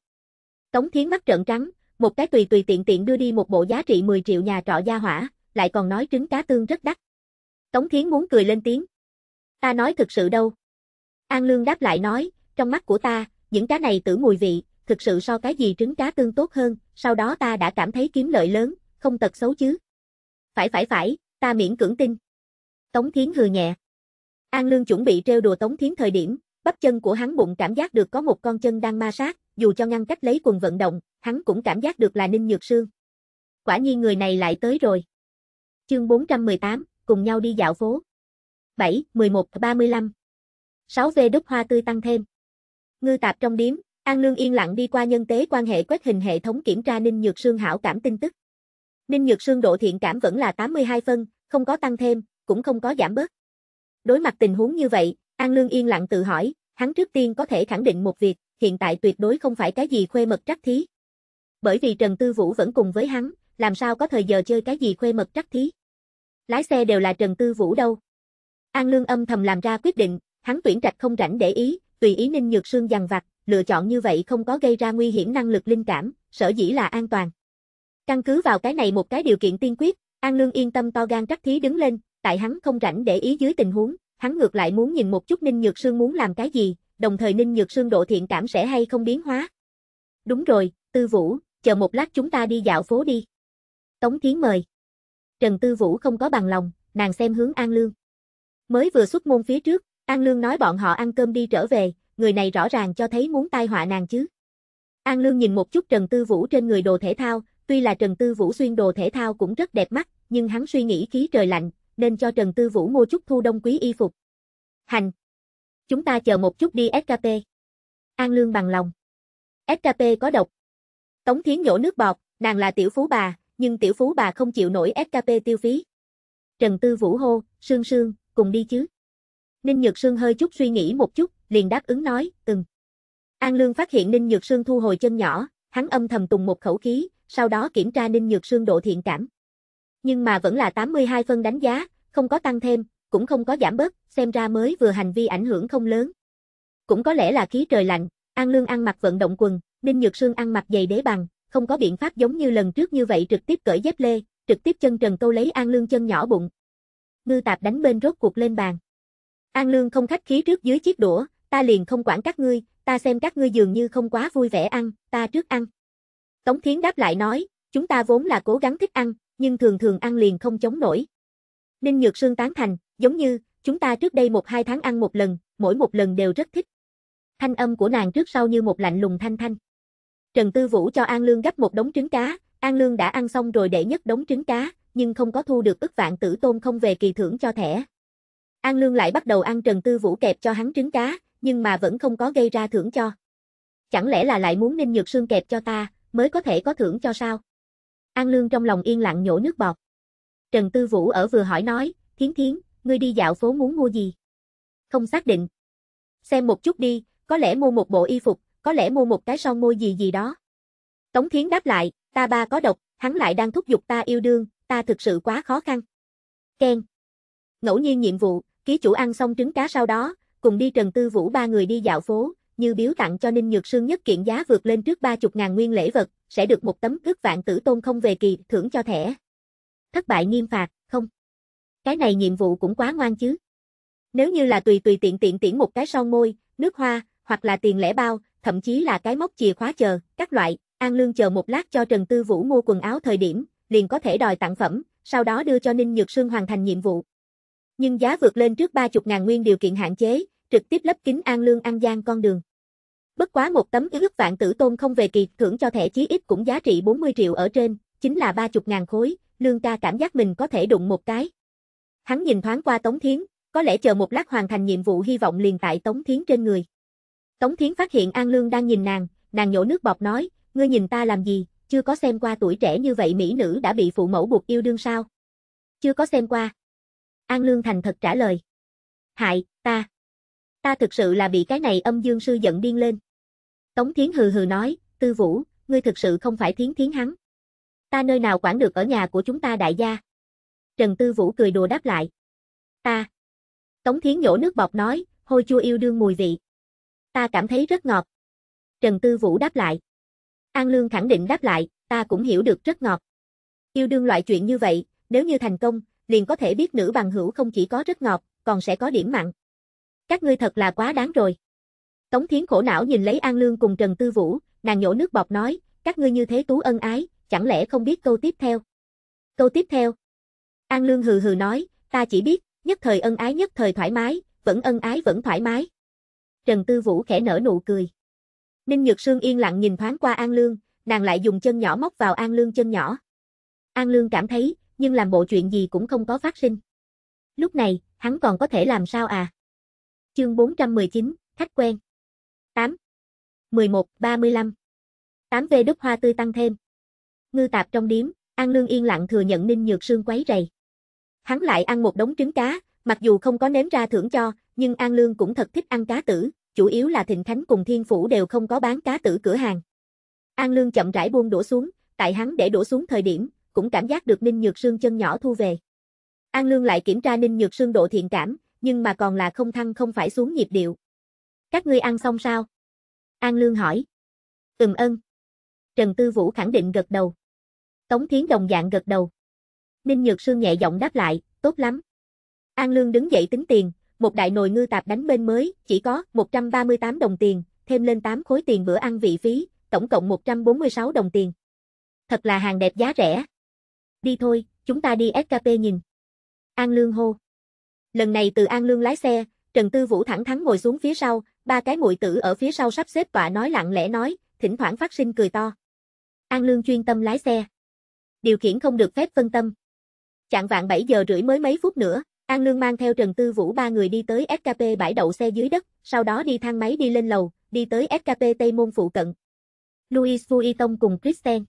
Tống Thiến mắt trợn trắng, một cái tùy tùy tiện tiện đưa đi một bộ giá trị 10 triệu nhà trọ gia hỏa, lại còn nói trứng cá tương rất đắt. Tống Thiến muốn cười lên tiếng. Ta nói thực sự đâu. An Lương đáp lại nói, trong mắt của ta, những cá này tử mùi vị, thực sự so cái gì trứng cá tương tốt hơn, sau đó ta đã cảm thấy kiếm lợi lớn, không tật xấu chứ. Phải phải phải, ta miễn cưỡng tin. Tống Thiến hừ nhẹ. An Lương chuẩn bị trêu đùa Tống Thiến thời điểm, bắp chân của hắn bụng cảm giác được có một con chân đang ma sát, dù cho ngăn cách lấy quần vận động, hắn cũng cảm giác được là Ninh Nhược Sương. Quả nhiên người này lại tới rồi. Chương 418, cùng nhau đi dạo phố. 7, 11, 35. 6 về đúc hoa tươi tăng thêm. Ngư tạp trong điếm, An Lương yên lặng đi qua nhân tế quan hệ quét hình hệ thống kiểm tra Ninh Nhược Sương hảo cảm tin tức. Ninh Nhược Sương độ thiện cảm vẫn là 82 phân, không có tăng thêm, cũng không có giảm bớt. Đối mặt tình huống như vậy, An Lương yên lặng tự hỏi, hắn trước tiên có thể khẳng định một việc, hiện tại tuyệt đối không phải cái gì khuê mật trắc thí. Bởi vì Trần Tư Vũ vẫn cùng với hắn, làm sao có thời giờ chơi cái gì khuê mật trắc thí. Lái xe đều là Trần Tư Vũ đâu. An Lương âm thầm làm ra quyết định, hắn tuyển trạch không rảnh để ý, tùy ý Ninh Nhược Sương dằn vặt, lựa chọn như vậy không có gây ra nguy hiểm năng lực linh cảm, sở dĩ là an toàn. Căn cứ vào cái này một cái điều kiện tiên quyết, An Lương yên tâm to gan trắc thí đứng lên, tại hắn không rảnh để ý dưới tình huống, hắn ngược lại muốn nhìn một chút Ninh Nhược Sương muốn làm cái gì, đồng thời Ninh Nhược Sương độ thiện cảm sẽ hay không biến hóa. Đúng rồi, Tư Vũ, chờ một lát chúng ta đi dạo phố đi. Tống Thiến mời. Trần Tư Vũ không có bằng lòng, nàng xem hướng An Lương. Mới vừa xuất môn phía trước, An Lương nói bọn họ ăn cơm đi trở về, người này rõ ràng cho thấy muốn tai họa nàng chứ. An Lương nhìn một chút Trần Tư Vũ trên người đồ thể thao, tuy là Trần Tư Vũ xuyên đồ thể thao cũng rất đẹp mắt, nhưng hắn suy nghĩ khí trời lạnh, nên cho Trần Tư Vũ mua chút thu đông quý y phục. Hành! Chúng ta chờ một chút đi SKP. An Lương bằng lòng. SKP có độc. Tống Thiến nhổ nước bọt, nàng là tiểu phú bà, nhưng tiểu phú bà không chịu nổi SKP tiêu phí. Trần Tư Vũ hô, sương sương, cùng đi chứ. Ninh Nhược Sương hơi chút suy nghĩ một chút, liền đáp ứng nói, từng. An Lương phát hiện Ninh Nhược Sương thu hồi chân nhỏ, hắn âm thầm tùng một khẩu khí, sau đó kiểm tra Ninh Nhược Sương độ thiện cảm nhưng mà vẫn là 82 phân đánh giá, không có tăng thêm, cũng không có giảm bớt, xem ra mới vừa hành vi ảnh hưởng không lớn. Cũng có lẽ là khí trời lạnh, An Lương ăn mặc vận động quần, Ninh Nhược Sương ăn mặc giày đế bằng, không có biện pháp giống như lần trước như vậy trực tiếp cởi dép lê, trực tiếp chân trần câu lấy An Lương chân nhỏ bụng. Ngư tạp đánh bên rốt cuộc lên bàn. An Lương không khách khí trước dưới chiếc đũa, ta liền không quản các ngươi, ta xem các ngươi dường như không quá vui vẻ ăn, ta trước ăn. Tống Thiến đáp lại nói, chúng ta vốn là cố gắng thích ăn, nhưng thường thường ăn liền không chống nổi. Ninh Nhược Sương tán thành, giống như, chúng ta trước đây một hai tháng ăn một lần, mỗi một lần đều rất thích. Thanh âm của nàng trước sau như một lạnh lùng thanh thanh. Trần Tư Vũ cho An Lương gấp một đống trứng cá, An Lương đã ăn xong rồi để nhất đống trứng cá, nhưng không có thu được ức vạn tử tôn không về kỳ thưởng cho thẻ. An Lương lại bắt đầu ăn Trần Tư Vũ kẹp cho hắn trứng cá, nhưng mà vẫn không có gây ra thưởng cho. Chẳng lẽ là lại muốn Ninh Nhược Sương kẹp cho ta, mới có thể có thưởng cho sao? An Lương trong lòng yên lặng nhổ nước bọt. Trần Tư Vũ ở vừa hỏi nói, Thiến Thiến, ngươi đi dạo phố muốn mua gì? Không xác định. Xem một chút đi, có lẽ mua một bộ y phục, có lẽ mua một cái son môi gì gì đó. Tống Thiến đáp lại, ta ba có độc, hắn lại đang thúc giục ta yêu đương, ta thực sự quá khó khăn. Ken. Ngẫu nhiên nhiệm vụ, ký chủ ăn xong trứng cá sau đó, cùng đi Trần Tư Vũ ba người đi dạo phố, như biếu tặng cho Ninh Nhược Sương nhất kiện giá vượt lên trước 30 ngàn nguyên lễ vật, sẽ được một tấm thức vạn tử tôn không về kỳ thưởng cho thẻ. Thất bại nghiêm phạt, không. Cái này nhiệm vụ cũng quá ngoan chứ. Nếu như là tùy tùy tiện tiện tiễn một cái son môi, nước hoa, hoặc là tiền lẻ bao, thậm chí là cái móc chìa khóa chờ, các loại, An Lương chờ một lát cho Trần Tư Vũ mua quần áo thời điểm, liền có thể đòi tặng phẩm, sau đó đưa cho Ninh Nhược Sương hoàn thành nhiệm vụ. Nhưng giá vượt lên trước 30 ngàn nguyên điều kiện hạn chế, trực tiếp lấp kính An Lương An Giang con đường. Bất quá một tấm ức vạn tử tôn không về kịp thưởng cho thẻ chí ít cũng giá trị 40 triệu ở trên, chính là 30 ngàn khối, Lương ca cảm giác mình có thể đụng một cái. Hắn nhìn thoáng qua Tống Thiến, có lẽ chờ một lát hoàn thành nhiệm vụ hy vọng liền tại Tống Thiến trên người. Tống Thiến phát hiện An Lương đang nhìn nàng, nàng nhổ nước bọt nói, ngươi nhìn ta làm gì, chưa có xem qua tuổi trẻ như vậy mỹ nữ đã bị phụ mẫu buộc yêu đương sao? Chưa có xem qua. An Lương thành thật trả lời. Hại, ta ta thực sự là bị cái này âm dương sư giận điên lên. Tống Thiến hừ hừ nói, Tư Vũ, ngươi thực sự không phải Thiến Thiến hắn. Ta nơi nào quản được ở nhà của chúng ta đại gia. Trần Tư Vũ cười đùa đáp lại. Ta. Tống Thiến nhổ nước bọt nói, hôi chua yêu đương mùi vị. Ta cảm thấy rất ngọt. Trần Tư Vũ đáp lại. An Lương khẳng định đáp lại, ta cũng hiểu được rất ngọt. Yêu đương loại chuyện như vậy, nếu như thành công, liền có thể biết nữ bằng hữu không chỉ có rất ngọt, còn sẽ có điểm mặn. Các ngươi thật là quá đáng rồi. Tống Thiến khổ não nhìn lấy An Lương cùng Trần Tư Vũ, nàng nhổ nước bọt nói, các ngươi như thế tú ân ái, chẳng lẽ không biết câu tiếp theo. Câu tiếp theo. An Lương hừ hừ nói, ta chỉ biết, nhất thời ân ái nhất thời thoải mái, vẫn ân ái vẫn thoải mái. Trần Tư Vũ khẽ nở nụ cười. Ninh Nhược Sương yên lặng nhìn thoáng qua An Lương, nàng lại dùng chân nhỏ móc vào An Lương chân nhỏ. An Lương cảm thấy, nhưng làm bộ chuyện gì cũng không có phát sinh. Lúc này, hắn còn có thể làm sao à? Chương 419, khách quen. 8. 11, 35. 8V đúc hoa tươi tăng thêm. Ngư tạp trong điếm, An Lương yên lặng thừa nhận Ninh Nhược Sương quấy rầy. Hắn lại ăn một đống trứng cá, mặc dù không có nếm ra thưởng cho, nhưng An Lương cũng thật thích ăn cá tử, chủ yếu là Thịnh Khánh cùng Thiên Phủ đều không có bán cá tử cửa hàng. An Lương chậm rãi buông đổ xuống, tại hắn để đổ xuống thời điểm, cũng cảm giác được Ninh Nhược Sương chân nhỏ thu về. An Lương lại kiểm tra Ninh Nhược Sương độ thiện cảm, nhưng mà còn là không thăng không phải xuống nhịp điệu. Các ngươi ăn xong sao? An Lương hỏi. Ừm ân. Trần Tư Vũ khẳng định gật đầu. Tống Thiến đồng dạng gật đầu. Ninh Nhược Sương nhẹ giọng đáp lại, tốt lắm. An Lương đứng dậy tính tiền, một đại nồi ngư tạp đánh bên mới, chỉ có 138 đồng tiền, thêm lên 8 khối tiền bữa ăn vị phí, tổng cộng 146 đồng tiền. Thật là hàng đẹp giá rẻ. Đi thôi, chúng ta đi SKP nhìn. An Lương hô. Lần này từ An Lương lái xe, Trần Tư Vũ thẳng thắn ngồi xuống phía sau, ba cái muội tử ở phía sau sắp xếp tọa nói lặng lẽ nói, thỉnh thoảng phát sinh cười to. An Lương chuyên tâm lái xe. Điều khiển không được phép phân tâm. Chạng vạn 7 giờ rưỡi mới mấy phút nữa, An Lương mang theo Trần Tư Vũ ba người đi tới SKP bãi đậu xe dưới đất, sau đó đi thang máy đi lên lầu, đi tới SKP Tây Môn phụ cận. louis Vui Tông cùng Christian.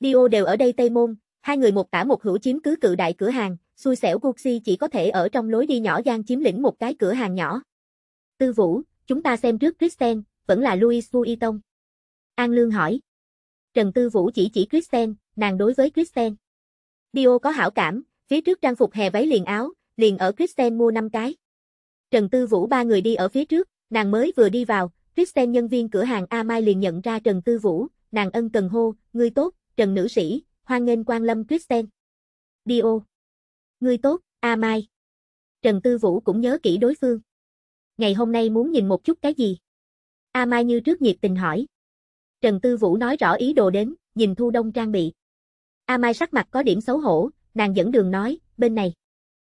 Dio đều ở đây Tây Môn, hai người một tả một hữu chiếm cứ cự đại cửa hàng, xui xẻo Gucci chỉ có thể ở trong lối đi nhỏ gian chiếm lĩnh một cái cửa hàng nhỏ. Tư Vũ, chúng ta xem trước kristen vẫn là Louis Vuitton. An Lương hỏi. Trần Tư Vũ chỉ chỉ kristen nàng đối với kristen bio có hảo cảm, phía trước trang phục hè váy liền áo, liền ở kristen mua 5 cái. Trần Tư Vũ ba người đi ở phía trước, nàng mới vừa đi vào, kristen nhân viên cửa hàng A Mai liền nhận ra Trần Tư Vũ, nàng ân cần hô, người tốt, Trần nữ sĩ, hoan nghênh quan lâm kristen bio Ngươi tốt, A Mai. Trần Tư Vũ cũng nhớ kỹ đối phương. Ngày hôm nay muốn nhìn một chút cái gì? A Mai như trước nhiệt tình hỏi. Trần Tư Vũ nói rõ ý đồ đến, nhìn Thu Đông trang bị. A Mai sắc mặt có điểm xấu hổ, nàng dẫn đường nói, bên này.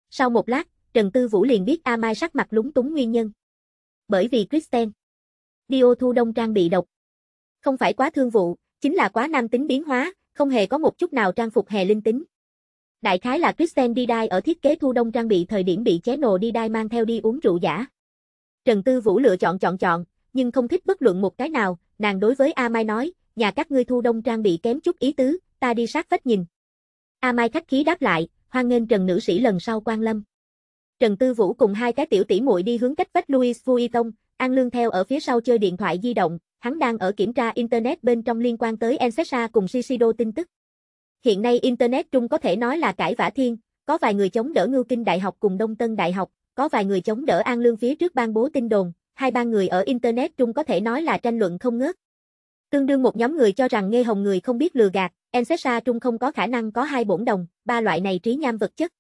Sau một lát, Trần Tư Vũ liền biết A Mai sắc mặt lúng túng nguyên nhân. Bởi vì Kristen. Dio Thu Đông trang bị độc. Không phải quá thương vụ, chính là quá nam tính biến hóa, không hề có một chút nào trang phục hè linh tính. Đại khái là Kristen đi ở thiết kế thu đông trang bị thời điểm bị ché nồ đi mang theo đi uống rượu giả. Trần Tư Vũ lựa chọn chọn chọn, nhưng không thích bất luận một cái nào, nàng đối với A Mai nói, nhà các ngươi thu đông trang bị kém chút ý tứ, ta đi sát vách nhìn. A Mai khách khí đáp lại, hoan nghênh Trần nữ sĩ lần sau quan lâm. Trần Tư Vũ cùng hai cái tiểu tỷ muội đi hướng cách vách Louis Vuitton, An Lương theo ở phía sau chơi điện thoại di động, hắn đang ở kiểm tra internet bên trong liên quan tới Ensesa cùng Shiseido tin tức. Hiện nay Internet Trung có thể nói là cãi vã thiên, có vài người chống đỡ Ngưu Kinh Đại học cùng Đông Tân Đại học, có vài người chống đỡ An Lương phía trước ban bố tin đồn, hai ba người ở Internet Trung có thể nói là tranh luận không ngớt. Tương đương một nhóm người cho rằng Nghe Hồng người không biết lừa gạt, Ancestra Trung không có khả năng có hai bổn đồng, ba loại này trí nham vật chất.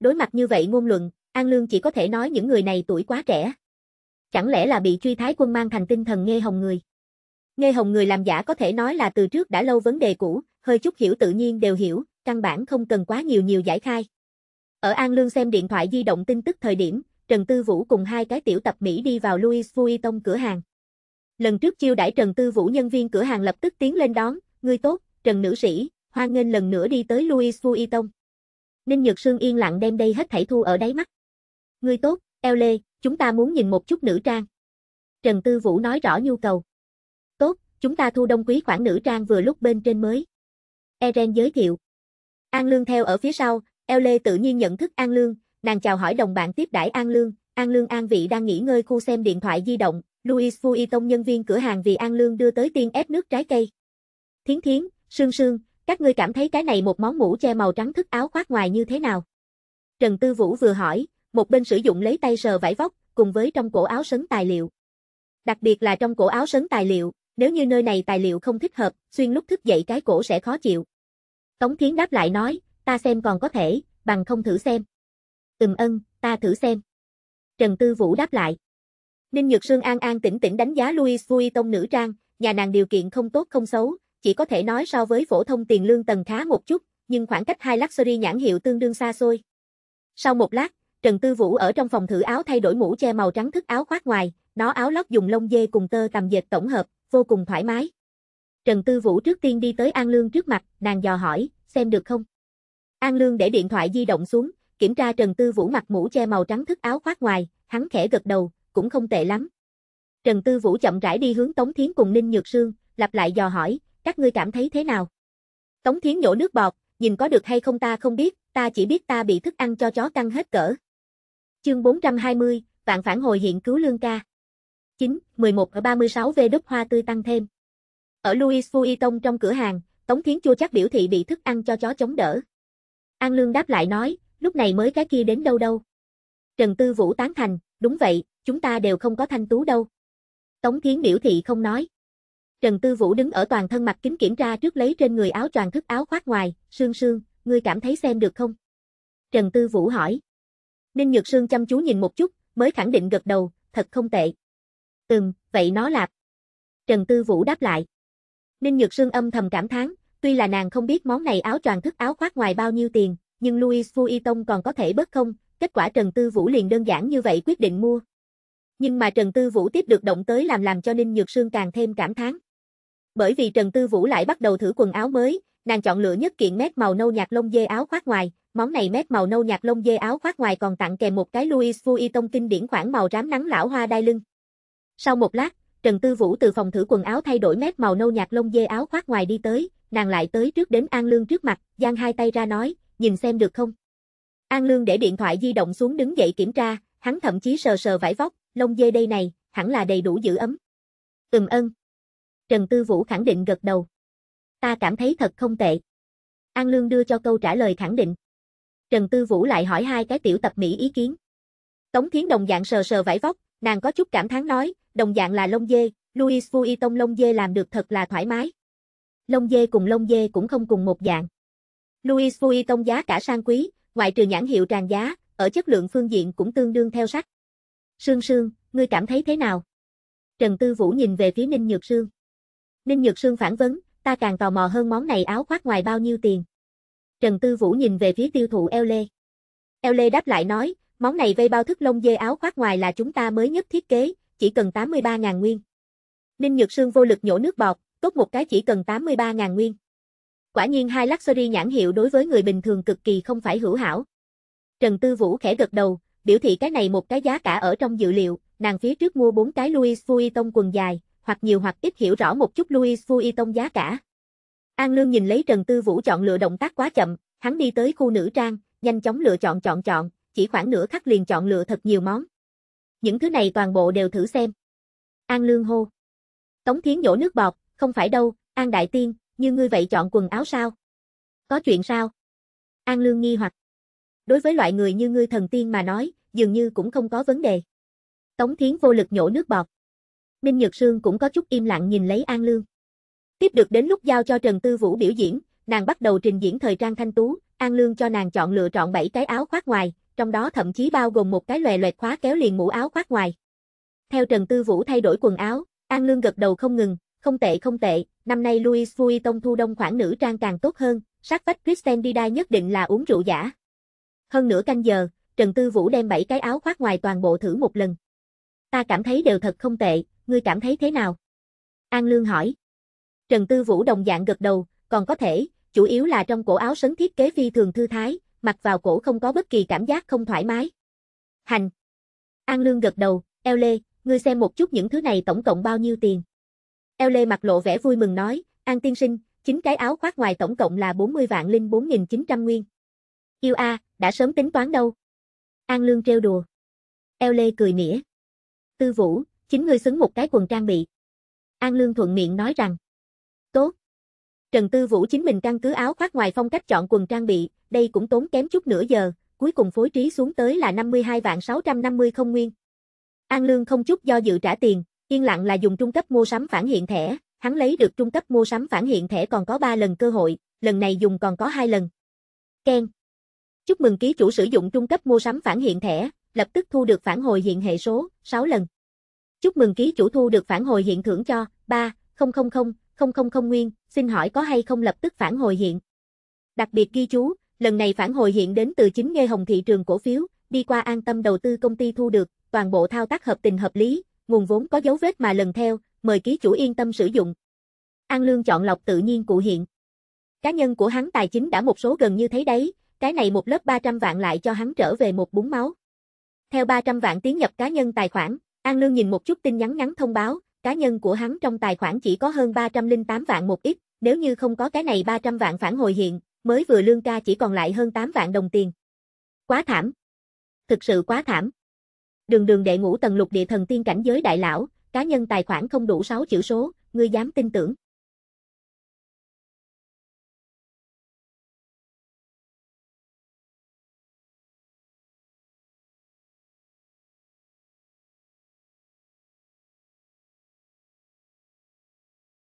Đối mặt như vậy ngôn luận, An Lương chỉ có thể nói những người này tuổi quá trẻ. Chẳng lẽ là bị truy thái quân mang thành tinh thần Nghe Hồng người? Nghe Hồng người làm giả có thể nói là từ trước đã lâu vấn đề cũ, hơi chút hiểu tự nhiên đều hiểu, căn bản không cần quá nhiều nhiều giải khai. Ở An Lương xem điện thoại di động tin tức thời điểm, Trần Tư Vũ cùng hai cái tiểu tập Mỹ đi vào Louis Vuitton cửa hàng. Lần trước chiêu đãi Trần Tư Vũ nhân viên cửa hàng lập tức tiến lên đón, người tốt, Trần nữ sĩ, hoan nghênh lần nữa đi tới Louis Vuitton." Ninh nhật Sương yên lặng đem đây hết thảy thu ở đáy mắt. người tốt, Eo Lê, chúng ta muốn nhìn một chút nữ trang." Trần Tư Vũ nói rõ nhu cầu. "Tốt, chúng ta thu đông quý khoản nữ trang vừa lúc bên trên mới." Eren giới thiệu. An Lương theo ở phía sau, Eo Lê tự nhiên nhận thức An Lương, nàng chào hỏi đồng bạn tiếp đãi An Lương, An Lương An Vị đang nghỉ ngơi khu xem điện thoại di động, Louis Fui Tông nhân viên cửa hàng vì An Lương đưa tới tiên ép nước trái cây. Thiến Thiến, Sương Sương, các ngươi cảm thấy cái này một món mũ che màu trắng thức áo khoác ngoài như thế nào? Trần Tư Vũ vừa hỏi, một bên sử dụng lấy tay sờ vải vóc, cùng với trong cổ áo sấn tài liệu. Đặc biệt là trong cổ áo sấn tài liệu, nếu như nơi này tài liệu không thích hợp, xuyên lúc thức dậy cái cổ sẽ khó chịu. Tống Thiến đáp lại nói, ta xem còn có thể, bằng không thử xem. Ừm ân, ta thử xem. Trần Tư Vũ đáp lại. Ninh Nhược Sương an an tĩnh tĩnh đánh giá Louis vuitton nữ trang, nhà nàng điều kiện không tốt không xấu, chỉ có thể nói so với phổ thông tiền lương tầng khá một chút, nhưng khoảng cách hai luxury nhãn hiệu tương đương xa xôi. Sau một lát, Trần Tư Vũ ở trong phòng thử áo thay đổi mũ che màu trắng thức áo khoác ngoài, nó áo lót dùng lông dê cùng tơ tầm dệt tổng hợp, vô cùng thoải mái. Trần Tư Vũ trước tiên đi tới An Lương trước mặt, nàng dò hỏi, xem được không? An Lương để điện thoại di động xuống, kiểm tra Trần Tư Vũ mặc mũ che màu trắng thức áo khoác ngoài, hắn khẽ gật đầu, cũng không tệ lắm. Trần Tư Vũ chậm rãi đi hướng Tống Thiến cùng Ninh Nhược Sương, lặp lại dò hỏi, các ngươi cảm thấy thế nào? Tống Thiến nhổ nước bọt, nhìn có được hay không ta không biết, ta chỉ biết ta bị thức ăn cho chó căng hết cỡ. Chương 420, vạn phản hồi hiện cứu lương ca. 9, 11 ở 36 V đúc hoa tươi tăng thêm. Ở Louis Vuitton trong cửa hàng, Tống Thiến chua chắc biểu thị bị thức ăn cho chó chống đỡ. An Lương đáp lại nói, lúc này mới cái kia đến đâu đâu. Trần Tư Vũ tán thành, đúng vậy, chúng ta đều không có thanh tú đâu. Tống Thiến biểu thị không nói. Trần Tư Vũ đứng ở toàn thân mặt kính kiểm tra trước lấy trên người áo choàng thức áo khoác ngoài, sương sương, ngươi cảm thấy xem được không? Trần Tư Vũ hỏi. Ninh Nhược Sương chăm chú nhìn một chút, mới khẳng định gật đầu, thật không tệ. Ừm, vậy nó là... Trần Tư Vũ đáp lại. Ninh Nhược Sương âm thầm cảm thán, tuy là nàng không biết món này áo choàng thức áo khoác ngoài bao nhiêu tiền, nhưng Louis Vuitton còn có thể bớt không, kết quả Trần Tư Vũ liền đơn giản như vậy quyết định mua. Nhưng mà Trần Tư Vũ tiếp được động tới làm làm cho Ninh Nhược Sương càng thêm cảm thán. Bởi vì Trần Tư Vũ lại bắt đầu thử quần áo mới, nàng chọn lựa nhất kiện mét màu nâu nhạt lông dê áo khoác ngoài, món này mét màu nâu nhạt lông dê áo khoác ngoài còn tặng kèm một cái Louis Vuitton kinh điển khoảng màu rám nắng lão hoa đai lưng. Sau một lát, Trần Tư Vũ từ phòng thử quần áo thay đổi mép màu nâu nhạt lông dê áo khoác ngoài đi tới, nàng lại tới trước đến An Lương trước mặt, giang hai tay ra nói, nhìn xem được không? An Lương để điện thoại di động xuống đứng dậy kiểm tra, hắn thậm chí sờ sờ vải vóc, lông dê đây này, hẳn là đầy đủ giữ ấm. Ừm ân. Trần Tư Vũ khẳng định gật đầu. Ta cảm thấy thật không tệ. An Lương đưa cho câu trả lời khẳng định. Trần Tư Vũ lại hỏi hai cái tiểu tập Mỹ ý kiến. Tống Thiến Đồng dạng sờ sờ vải vóc, nàng có chút cảm thán nói, Đồng dạng là lông dê, Louis vuitton lông dê làm được thật là thoải mái. Lông dê cùng lông dê cũng không cùng một dạng. Louis vuitton giá cả sang quý, ngoại trừ nhãn hiệu tràn giá, ở chất lượng phương diện cũng tương đương theo sắc. Sương Sương, ngươi cảm thấy thế nào? Trần Tư Vũ nhìn về phía Ninh Nhược Sương. Ninh Nhược Sương phản vấn, ta càng tò mò hơn món này áo khoác ngoài bao nhiêu tiền. Trần Tư Vũ nhìn về phía tiêu thụ Eo Lê. Eo Lê e đáp lại nói, món này vây bao thức lông dê áo khoác ngoài là chúng ta mới nhất thiết kế, chỉ cần 83.000 nguyên. Ninh Nhược Sương vô lực nhổ nước bọt, tốt một cái chỉ cần 83.000 nguyên. Quả nhiên hai luxury nhãn hiệu đối với người bình thường cực kỳ không phải hữu hảo. Trần Tư Vũ khẽ gật đầu, biểu thị cái này một cái giá cả ở trong dự liệu, nàng phía trước mua bốn cái Louis Vuitton quần dài, hoặc nhiều hoặc ít hiểu rõ một chút Louis Vuitton giá cả. An Lương nhìn lấy Trần Tư Vũ chọn lựa động tác quá chậm, hắn đi tới khu nữ trang, nhanh chóng lựa chọn chọn chọn, chỉ khoảng nửa khắc liền chọn lựa thật nhiều món những thứ này toàn bộ đều thử xem. An Lương hô. Tống Thiến nhổ nước bọt, không phải đâu, An Đại Tiên, như ngươi vậy chọn quần áo sao? Có chuyện sao? An Lương nghi hoặc. Đối với loại người như ngươi thần tiên mà nói, dường như cũng không có vấn đề. Tống Thiến vô lực nhổ nước bọt. Minh Nhược Sương cũng có chút im lặng nhìn lấy An Lương. Tiếp được đến lúc giao cho Trần Tư Vũ biểu diễn, nàng bắt đầu trình diễn thời trang thanh tú, An Lương cho nàng chọn lựa chọn 7 cái áo khoác ngoài, trong đó thậm chí bao gồm một cái lòe loẹt khóa kéo liền mũ áo khoác ngoài. Theo Trần Tư Vũ thay đổi quần áo, An Lương gật đầu không ngừng, không tệ không tệ, năm nay Louis Vuitton thu đông khoảng nữ trang càng tốt hơn, sát vách Christian Dida nhất định là uống rượu giả. Hơn nửa canh giờ, Trần Tư Vũ đem bảy cái áo khoác ngoài toàn bộ thử một lần. Ta cảm thấy đều thật không tệ, ngươi cảm thấy thế nào? An Lương hỏi. Trần Tư Vũ đồng dạng gật đầu, còn có thể, chủ yếu là trong cổ áo sấn thiết kế phi thường thư thái, mặc vào cổ không có bất kỳ cảm giác không thoải mái. Hành. An Lương gật đầu, eo lê, ngươi xem một chút những thứ này tổng cộng bao nhiêu tiền. Eo lê mặt lộ vẻ vui mừng nói, An tiên sinh, chính cái áo khoác ngoài tổng cộng là 40 vạn linh 4.900 nguyên. Yêu a, đã sớm tính toán đâu. An Lương trêu đùa. Eo lê cười mỉa. Tư vũ, chính ngươi xứng một cái quần trang bị. An Lương thuận miệng nói rằng. Tốt. Trần Tư Vũ chính mình căn cứ áo khoác ngoài phong cách chọn quần trang bị, đây cũng tốn kém chút nửa giờ, cuối cùng phối trí xuống tới là 52 vạn 650 không nguyên. An Lương không chút do dự trả tiền, yên lặng là dùng trung cấp mua sắm phản hiện thẻ, hắn lấy được trung cấp mua sắm phản hiện thẻ còn có 3 lần cơ hội, lần này dùng còn có 2 lần. Ken. Chúc mừng ký chủ sử dụng trung cấp mua sắm phản hiện thẻ, lập tức thu được phản hồi hiện hệ số 6 lần. Chúc mừng ký chủ thu được phản hồi hiện thưởng cho 3000 000 nguyên, xin hỏi có hay không lập tức phản hồi hiện. Đặc biệt ghi chú, Lần này phản hồi hiện đến từ chính nghe hồng thị trường cổ phiếu, đi qua an tâm đầu tư công ty thu được, toàn bộ thao tác hợp tình hợp lý, nguồn vốn có dấu vết mà lần theo, mời ký chủ yên tâm sử dụng. An Lương chọn lọc tự nhiên cụ hiện. Cá nhân của hắn tài chính đã một số gần như thấy đấy, cái này một lớp 300 vạn lại cho hắn trở về một búng máu. Theo 300 vạn tiến nhập cá nhân tài khoản, An Lương nhìn một chút tin nhắn ngắn thông báo, cá nhân của hắn trong tài khoản chỉ có hơn 308 vạn một ít, nếu như không có cái này 300 vạn phản hồi hiện, mới vừa lương ca chỉ còn lại hơn 8 vạn đồng tiền. Quá thảm. Thực sự quá thảm. Đường đường đệ ngũ tầng lục địa thần tiên cảnh giới đại lão, cá nhân tài khoản không đủ 6 chữ số, ngươi dám tin tưởng.